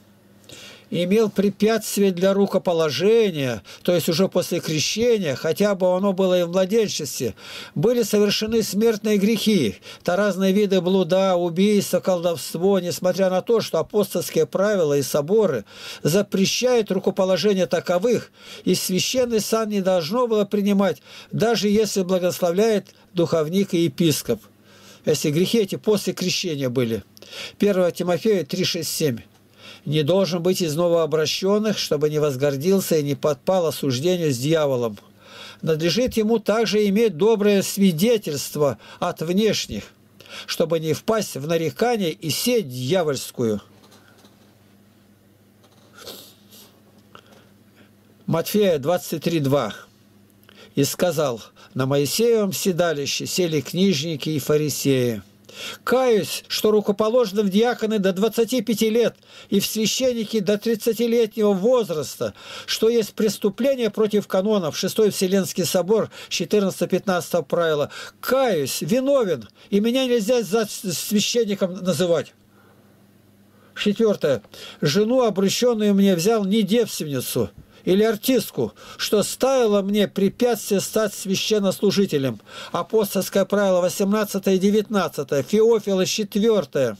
имел препятствие для рукоположения, то есть уже после крещения, хотя бы оно было и в младенчестве, были совершены смертные грехи, то разные виды блуда, убийства, колдовство, несмотря на то, что апостольские правила и соборы запрещают рукоположение таковых, и священный сан не должно было принимать, даже если благословляет духовник и епископ. Если грехи эти после крещения были. 1 Тимофея 3, 6, 7 не должен быть из новообращенных, чтобы не возгордился и не подпал осуждению с дьяволом. Надлежит ему также иметь доброе свидетельство от внешних, чтобы не впасть в нарекание и сеть дьявольскую. Матфея 23.2 «И сказал, на Моисеевом седалище сели книжники и фарисеи». Каюсь, что рукоположно в диаконы до 25 лет и в священники до 30-летнего возраста, что есть преступление против канонов, 6 Вселенский собор, 14-15 правила. Каюсь, виновен, и меня нельзя за священником называть. Четвертое. Жену, обращенную мне, взял не девственницу, или артистку, что ставило мне препятствие стать священнослужителем. Апостольское правило 18 и 19, Феофила 4.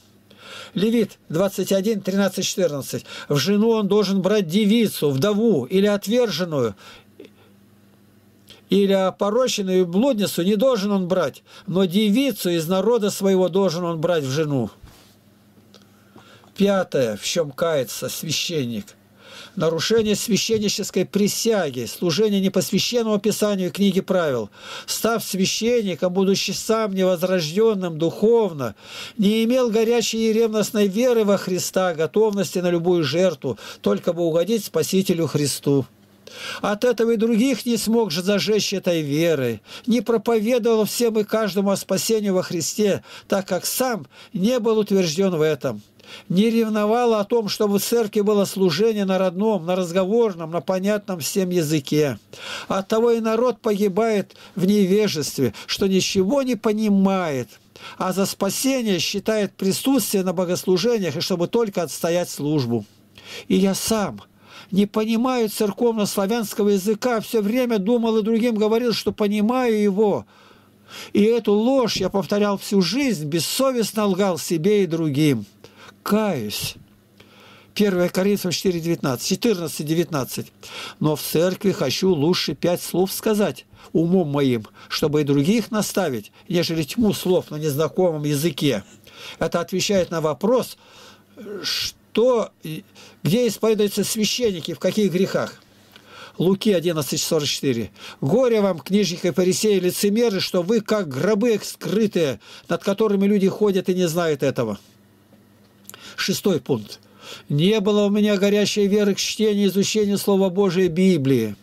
Левит 21, 13, 14. В жену он должен брать девицу, вдову или отверженную, или опороченную блудницу не должен он брать, но девицу из народа своего должен он брать в жену. Пятое, в чем кается священник – нарушение священнической присяги, служение непосвященному Писанию и книге правил. Став священником, будучи сам невозрожденным духовно, не имел горячей и ревностной веры во Христа, готовности на любую жертву, только бы угодить Спасителю Христу. От этого и других не смог же зажечь этой верой, не проповедовал всем и каждому о спасении во Христе, так как сам не был утвержден в этом не ревновала о том, чтобы в церкви было служение на родном, на разговорном, на понятном всем языке. Оттого и народ погибает в невежестве, что ничего не понимает, а за спасение считает присутствие на богослужениях, и чтобы только отстоять службу. И я сам – не понимаю церковно-славянского языка, все время думал и другим говорил, что понимаю его. И эту ложь я повторял всю жизнь, бессовестно лгал себе и другим каюсь. 1 Коринфянам 4.19, 14, 19. «Но в церкви хочу лучше пять слов сказать умом моим, чтобы и других наставить, нежели тьму слов на незнакомом языке». Это отвечает на вопрос, что, где исповедуются священники, в каких грехах. Луки 11.44. «Горе вам, книжники и фарисеи, лицемеры, что вы как гробы скрытые, над которыми люди ходят и не знают этого». Шестой пункт. Не было у меня горящей веры к чтению и изучению Слова Божия Библии.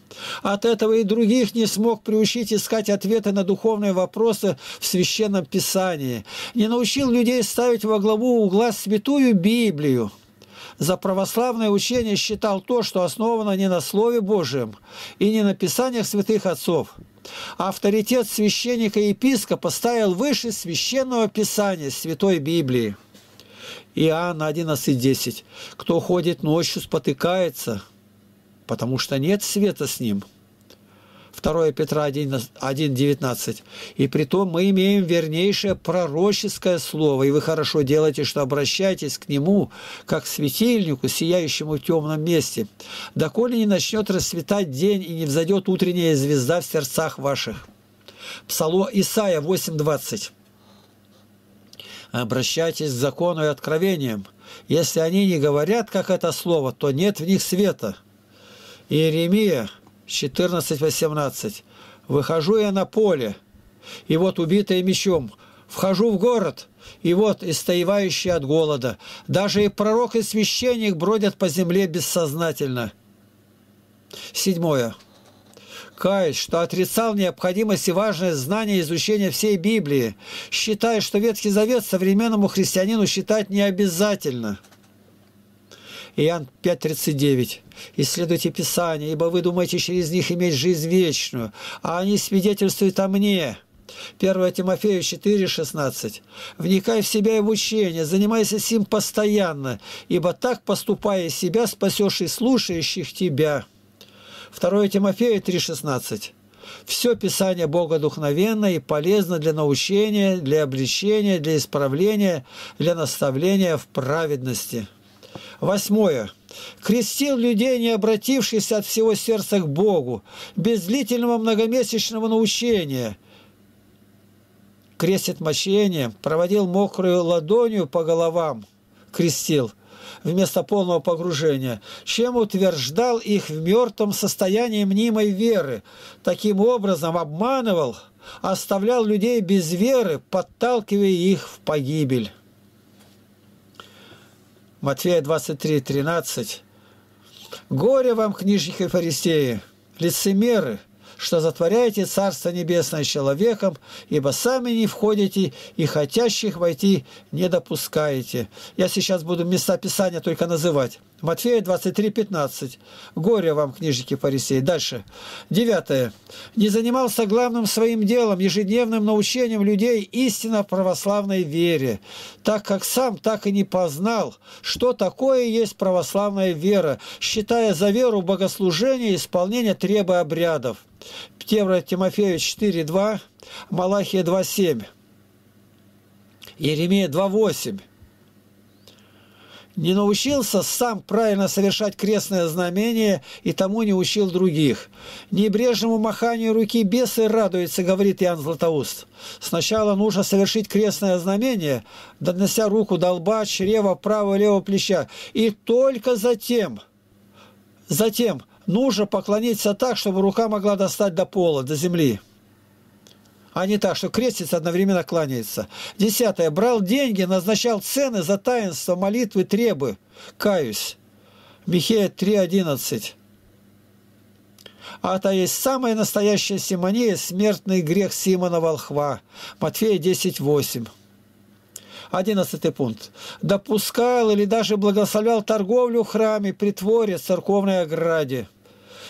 От этого и других не смог приучить искать ответы на духовные вопросы в Священном Писании. Не научил людей ставить во главу угла Святую Библию. За православное учение считал то, что основано не на Слове Божьем и не на Писаниях святых отцов. Авторитет священника и епископа ставил выше священного Писания Святой Библии. Иоанна 11.10. Кто ходит ночью, спотыкается, потому что нет света с ним. 2 Петра 1.19. «И притом мы имеем вернейшее пророческое слово, и вы хорошо делаете, что обращаетесь к нему, как к светильнику, сияющему в темном месте, доколе не начнет расцветать день и не взойдет утренняя звезда в сердцах ваших». Псало Исаия 8.20 обращайтесь к закону и откровениям. Если они не говорят, как это слово, то нет в них света». Иеремия 14:18. «Выхожу я на поле, и вот убитые мечом, вхожу в город, и вот истоевающие от голода. Даже и пророк, и священник бродят по земле бессознательно». Седьмое каюсь, что отрицал необходимость и важность знания и изучения всей Библии, считая, что Ветхий Завет современному христианину считать не обязательно. Иоанн 5.39. «Исследуйте Писание, ибо вы думаете через них иметь жизнь вечную, а они свидетельствуют о мне». 1 Тимофею 4,16. «Вникай в себя и в учение, занимайся сим постоянно, ибо так поступая себя спасешь и слушающих тебя». 2 Тимофея 3,16. Все Писание Бога духовенно и полезно для научения, для обличения, для исправления, для наставления в праведности. Восьмое. Крестил людей, не обратившись от всего сердца к Богу, без длительного многомесячного научения – крестит мощением, проводил мокрую ладонью по головам, крестил – вместо полного погружения, чем утверждал их в мертвом состоянии мнимой веры. Таким образом обманывал, оставлял людей без веры, подталкивая их в погибель. Матфея 23, 13. «Горе вам, книжники и фарисеи, лицемеры, что затворяете Царство Небесное человеком, ибо сами не входите и хотящих войти не допускаете». Я сейчас буду места Писания только называть. Матфея 23, 15. «Горе вам, книжники фарисеи». Дальше. Девятое. «Не занимался главным своим делом, ежедневным научением людей истинно православной вере, так как сам так и не познал, что такое есть православная вера, считая за веру богослужение и исполнение требы обрядов». Птевра Тимофею 4.2, Малахия 2.7, Еремия 2.8. Не научился сам правильно совершать крестное знамение и тому не учил других. Небрежному маханию руки бесы радуются, говорит Иоанн Златоуст. Сначала нужно совершить крестное знамение, донося руку до лба, чрева, правого и левого плеча, и только затем – Затем нужно поклониться так, чтобы рука могла достать до пола, до земли. А не так, что крестится, одновременно кланяется. Десятое. Брал деньги, назначал цены за таинство, молитвы, требы. Каюсь. Михея 3.11. Ата есть самая настоящая симония, смертный грех Симона Волхва. Матфея 10.8. Одиннадцатый пункт. Допускал или даже благословлял торговлю в храме, притворе, церковной ограде.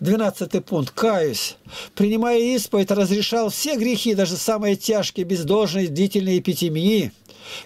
12 пункт. Каюсь. Принимая исповедь, разрешал все грехи, даже самые тяжкие, бездолжные, длительные эпитемии,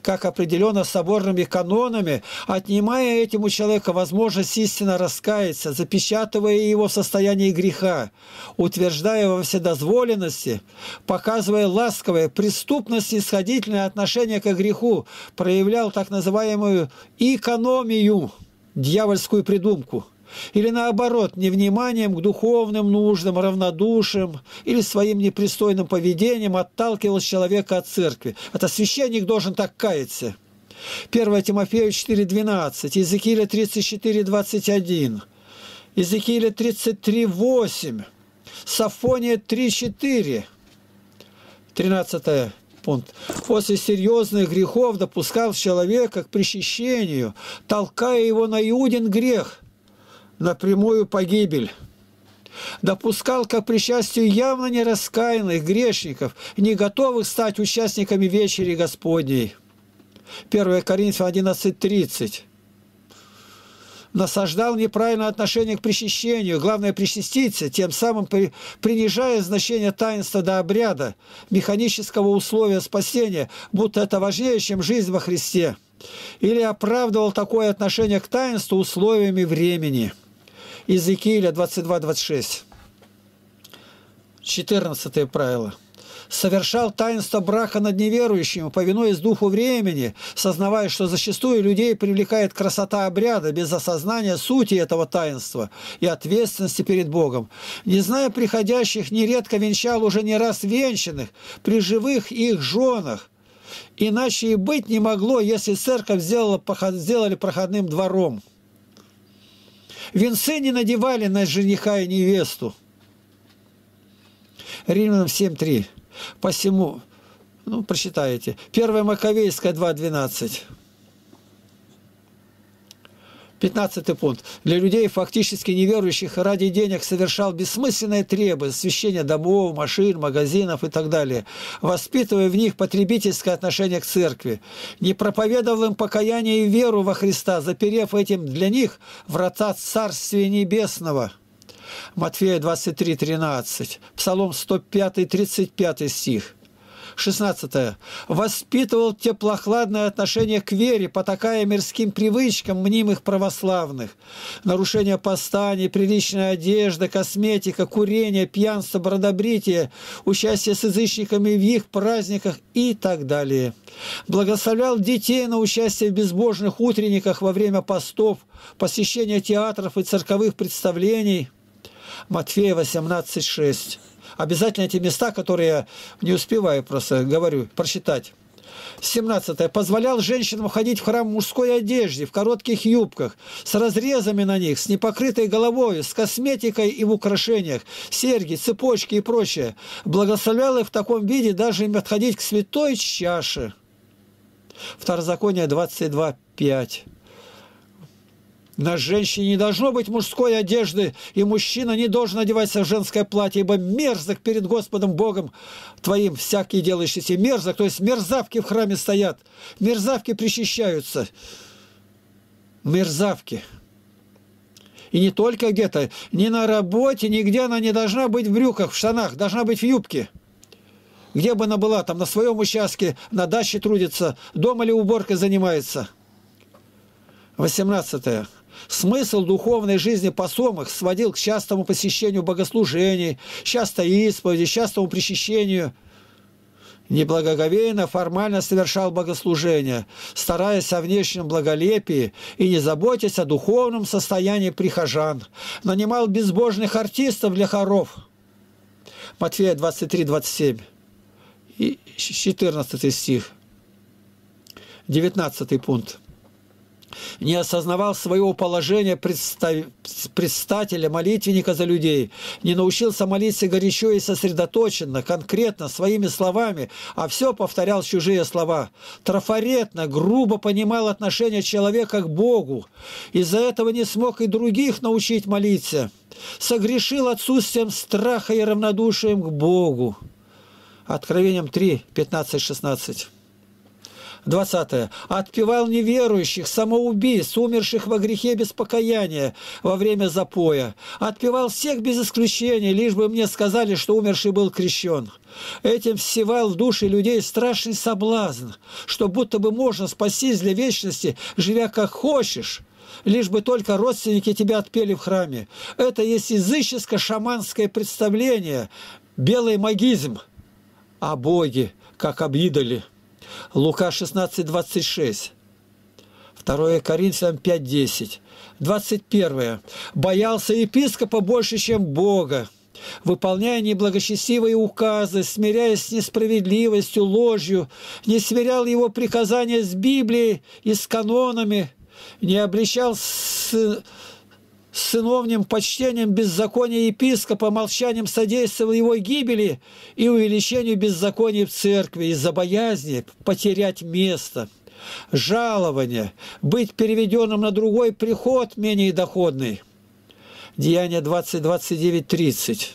как определенно соборными канонами, отнимая этому человеку возможность истинно раскаяться, запечатывая его в состоянии греха, утверждая во вседозволенности, показывая ласковое, преступность и исходительное отношение к греху, проявлял так называемую экономию, дьявольскую придумку – или наоборот, невниманием к духовным нуждам, равнодушием или своим непристойным поведением отталкивал человека от церкви. Это священник должен так каяться. 1 Тимофею 4.12, Иезекииля 34.21, Иезекииля 33.8, Сафония 3.4, 13 пункт. После серьезных грехов допускал человека к причащению, толкая его на Иудин грех – на прямую погибель. Допускал к причастию явно не раскаянных грешников, не готовых стать участниками вечери Господней. 1 Коринфян 11.30 насаждал неправильное отношение к причащению, главное причаститься, тем самым при, принижая значение таинства до обряда, механического условия спасения, будто это важнее, чем жизнь во Христе, или оправдывал такое отношение к таинству условиями времени – Иезекииля 22-26. 14 правило. Совершал таинство брака над неверующим, повинуясь духу времени, сознавая, что зачастую людей привлекает красота обряда без осознания сути этого таинства и ответственности перед Богом. Не зная приходящих, нередко венчал уже не раз венчанных, при живых их женах, Иначе и быть не могло, если церковь сделала, сделали проходным двором. Венцы не надевали на жениха и невесту. Римлянам 7.3. Посему, ну, прочитайте. 1 Маковейская 2.12. 15 пункт. Для людей, фактически неверующих, ради денег совершал бессмысленные требы, священия домов, машин, магазинов и так далее, воспитывая в них потребительское отношение к церкви. Не проповедовал им покаяние и веру во Христа, заперев этим для них врата Царствия Небесного. Матфея 23, 13, Псалом 105, 35 стих. 16. Воспитывал теплохладное отношение к вере, потакая мирским привычкам мнимых православных. Нарушение поста, неприличная одежда, косметика, курение, пьянство, бродобритие, участие с язычниками в их праздниках и так далее. Благословлял детей на участие в безбожных утренниках во время постов, посещение театров и церковных представлений. Матфея 18,6 обязательно эти места, которые я не успеваю просто, говорю, прочитать. 17. -е. Позволял женщинам ходить в храм в мужской одежде, в коротких юбках, с разрезами на них, с непокрытой головой, с косметикой и в украшениях, серьги, цепочки и прочее. Благословлял их в таком виде даже им отходить к святой чаше. Второзаконие 22.5. На женщине не должно быть мужской одежды, и мужчина не должен одеваться в женское платье, ибо мерзок перед Господом Богом твоим всякий делающийся мерзок. То есть мерзавки в храме стоят, мерзавки причащаются, мерзавки. И не только где-то, ни на работе, нигде она не должна быть в брюках, в штанах, должна быть в юбке. Где бы она была, там на своем участке, на даче трудится, дома ли уборкой занимается. Восемнадцатое. Смысл духовной жизни посомых сводил к частому посещению богослужений, частой исповеди, частому причащению – неблагоговейно формально совершал богослужение, стараясь о внешнем благолепии и не заботясь о духовном состоянии прихожан, нанимал безбожных артистов для хоров. Матфея 23, 27 и 14 стих. 19 пункт не осознавал своего положения предстателя, молитвенника за людей, не научился молиться горячо и сосредоточенно, конкретно, своими словами, а все повторял чужие слова. Трафаретно, грубо понимал отношение человека к Богу. Из-за этого не смог и других научить молиться. Согрешил отсутствием страха и равнодушием к Богу. Откровением 3, 15, 16. 20. Отпевал неверующих, самоубийц, умерших во грехе без покаяния во время запоя. Отпевал всех без исключения, лишь бы мне сказали, что умерший был крещен. Этим всевал в души людей страшный соблазн, что будто бы можно спастись для вечности, живя как хочешь, лишь бы только родственники тебя отпели в храме. Это есть языческо-шаманское представление, белый магизм о Боге, как об идоле. Лука 16, 26. 2 Коринфянам 5, 10. 21. Боялся епископа больше, чем Бога выполняя неблагочестивые указы, смиряясь с несправедливостью, ложью, не сверял его приказания с Библией и с канонами, не обличал с с сыновним почтением беззакония епископа молчанием содействовал его гибели и увеличению беззакония в церкви из-за боязни потерять место, жалование, быть переведенным на другой приход менее доходный. Деяние 20, 29, 30.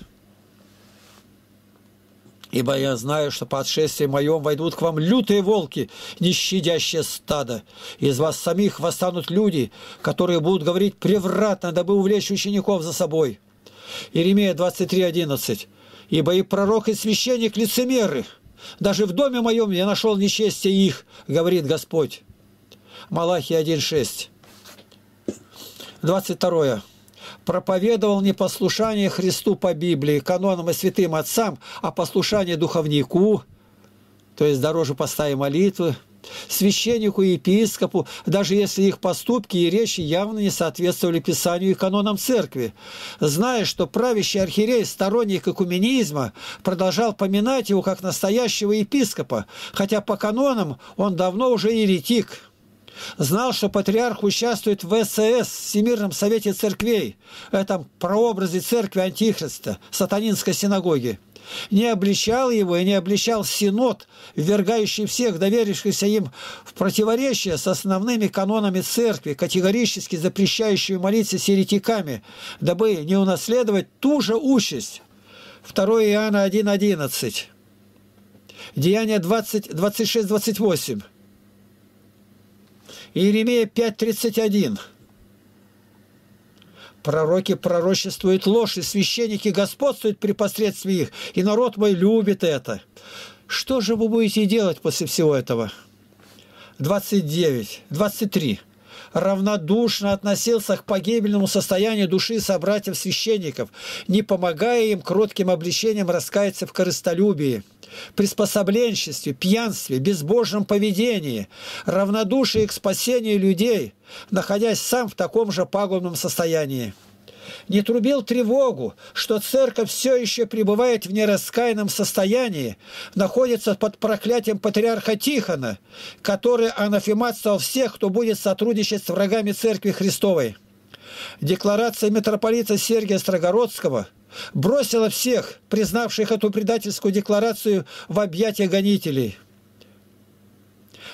Ибо я знаю, что по отшествии моем войдут к вам лютые волки, не щадящие стадо. Из вас самих восстанут люди, которые будут говорить превратно, дабы увлечь учеников за собой. Иеремия 23.11. Ибо и пророк, и священник лицемеры. Даже в доме моем я нашел нечестие их, говорит Господь. Малахия 1.6. 22 проповедовал не послушание Христу по Библии, канонам и святым отцам, а послушание духовнику, то есть дороже поста и молитвы, священнику и епископу, даже если их поступки и речи явно не соответствовали Писанию и канонам Церкви. Зная, что правящий архиерей, сторонник экуменизма, продолжал поминать его как настоящего епископа, хотя по канонам он давно уже еретик» знал, что патриарх участвует в СС, Всемирном Совете Церквей, этом прообразе церкви Антихриста, сатанинской синагоги. Не обличал его и не обличал Синод, ввергающий всех, доверившихся им в противоречие с основными канонами церкви, категорически запрещающими молиться с еретиками, дабы не унаследовать ту же участь. 2 Иоанна 1.11. Деяние 20, 26-28. Иеремия 5.31. Пророки пророчествуют ложь, и священники господствуют при посредстве их, и народ мой любит это. Что же вы будете делать после всего этого? 29, 23 равнодушно относился к погибельному состоянию души собратьев-священников, не помогая им кротким обличением раскаяться в корыстолюбии приспособленчестве, пьянстве, безбожном поведении, равнодушии к спасению людей, находясь сам в таком же пагубном состоянии. Не трубил тревогу, что церковь все еще пребывает в нераскаянном состоянии, находится под проклятием патриарха Тихона, который анафематствовал всех, кто будет сотрудничать с врагами Церкви Христовой. Декларация митрополита Сергия Строгородского – бросила всех, признавших эту предательскую декларацию в объятия гонителей.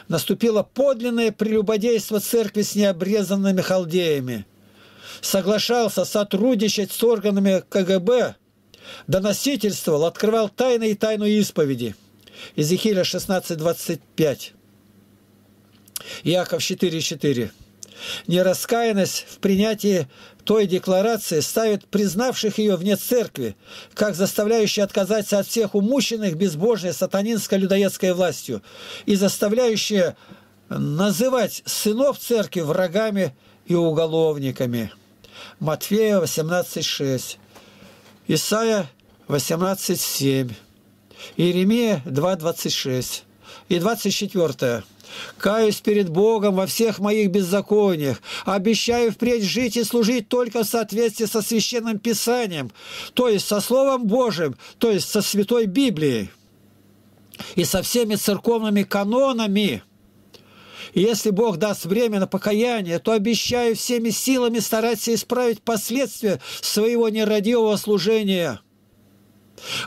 Наступило подлинное прелюбодейство церкви с необрезанными халдеями. Соглашался сотрудничать с органами КГБ, доносительствовал, открывал тайны и тайну исповеди. Иезекииля 16.25. Иаков 4.4. Нераскаянность в принятии той декларации ставит признавших ее вне церкви, как заставляющие отказаться от всех умущенных безбожной сатанинско-людоедской властью и заставляющие называть сынов церкви врагами и уголовниками. Матфея 18.6, Исаия 18.7, Иеремия 2.26 и 24. Каюсь перед Богом во всех моих беззакониях. Обещаю впредь жить и служить только в соответствии со Священным Писанием, то есть со Словом Божьим, то есть со Святой Библией и со всеми церковными канонами. И если Бог даст время на покаяние, то обещаю всеми силами стараться исправить последствия своего нерадивого служения –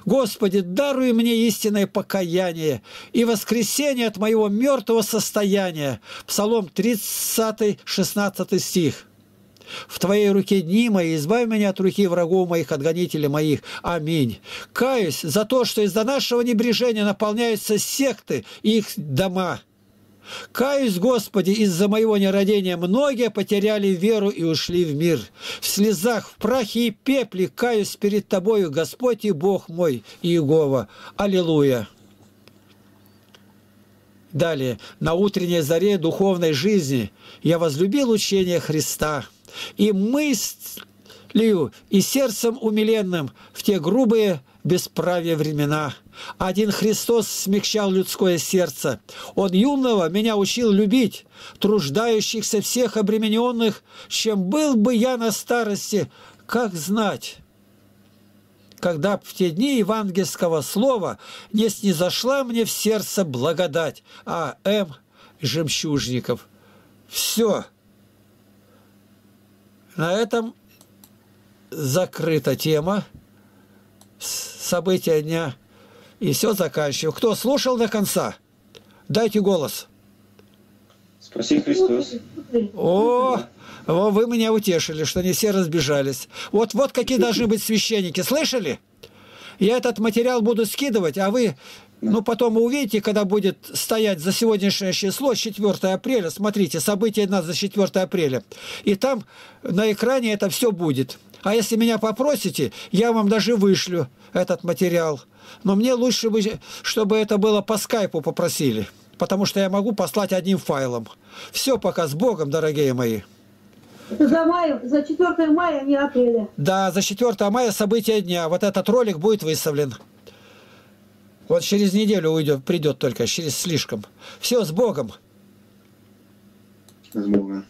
Господи, даруй мне истинное покаяние и воскресение от моего мертвого состояния. Псалом 30, 16 стих. В Твоей руке дни мои, избавь меня от руки врагов моих, от гонителей моих. Аминь. Каюсь за то, что из-за нашего небрежения наполняются секты и их дома. Каюсь, Господи, из-за моего нерадения многие потеряли веру и ушли в мир. В слезах, в прахе и пепле каюсь перед Тобою, Господь и Бог мой, Иегова. Аллилуйя! Далее. На утренней заре духовной жизни я возлюбил учение Христа и мыслью, и сердцем умиленным в те грубые бесправие времена – один Христос смягчал людское сердце. Он юного меня учил любить, труждающихся всех обремененных, чем был бы я на старости, как знать» когда в те дни евангельского слова не снизошла мне в сердце благодать, а М. Жемчужников. Все. На этом закрыта тема события дня и все заканчиваю. Кто слушал до конца, дайте голос. Спаси Христос. О, вы меня утешили, что не все разбежались. Вот, вот какие должны быть священники. Слышали? Я этот материал буду скидывать, а вы да. Но ну, потом вы увидите, когда будет стоять за сегодняшнее число, 4 апреля, смотрите, событие нас за 4 апреля. И там на экране это все будет. А если меня попросите, я вам даже вышлю этот материал. Но мне лучше бы, чтобы это было по скайпу попросили. Потому что я могу послать одним файлом. Все пока с Богом, дорогие мои. За, май, за 4 мая, а не апреля. Да, за 4 мая события дня. Вот этот ролик будет выставлен. Вот через неделю уйдет, придет только, через слишком. Все, с Богом. С Богом.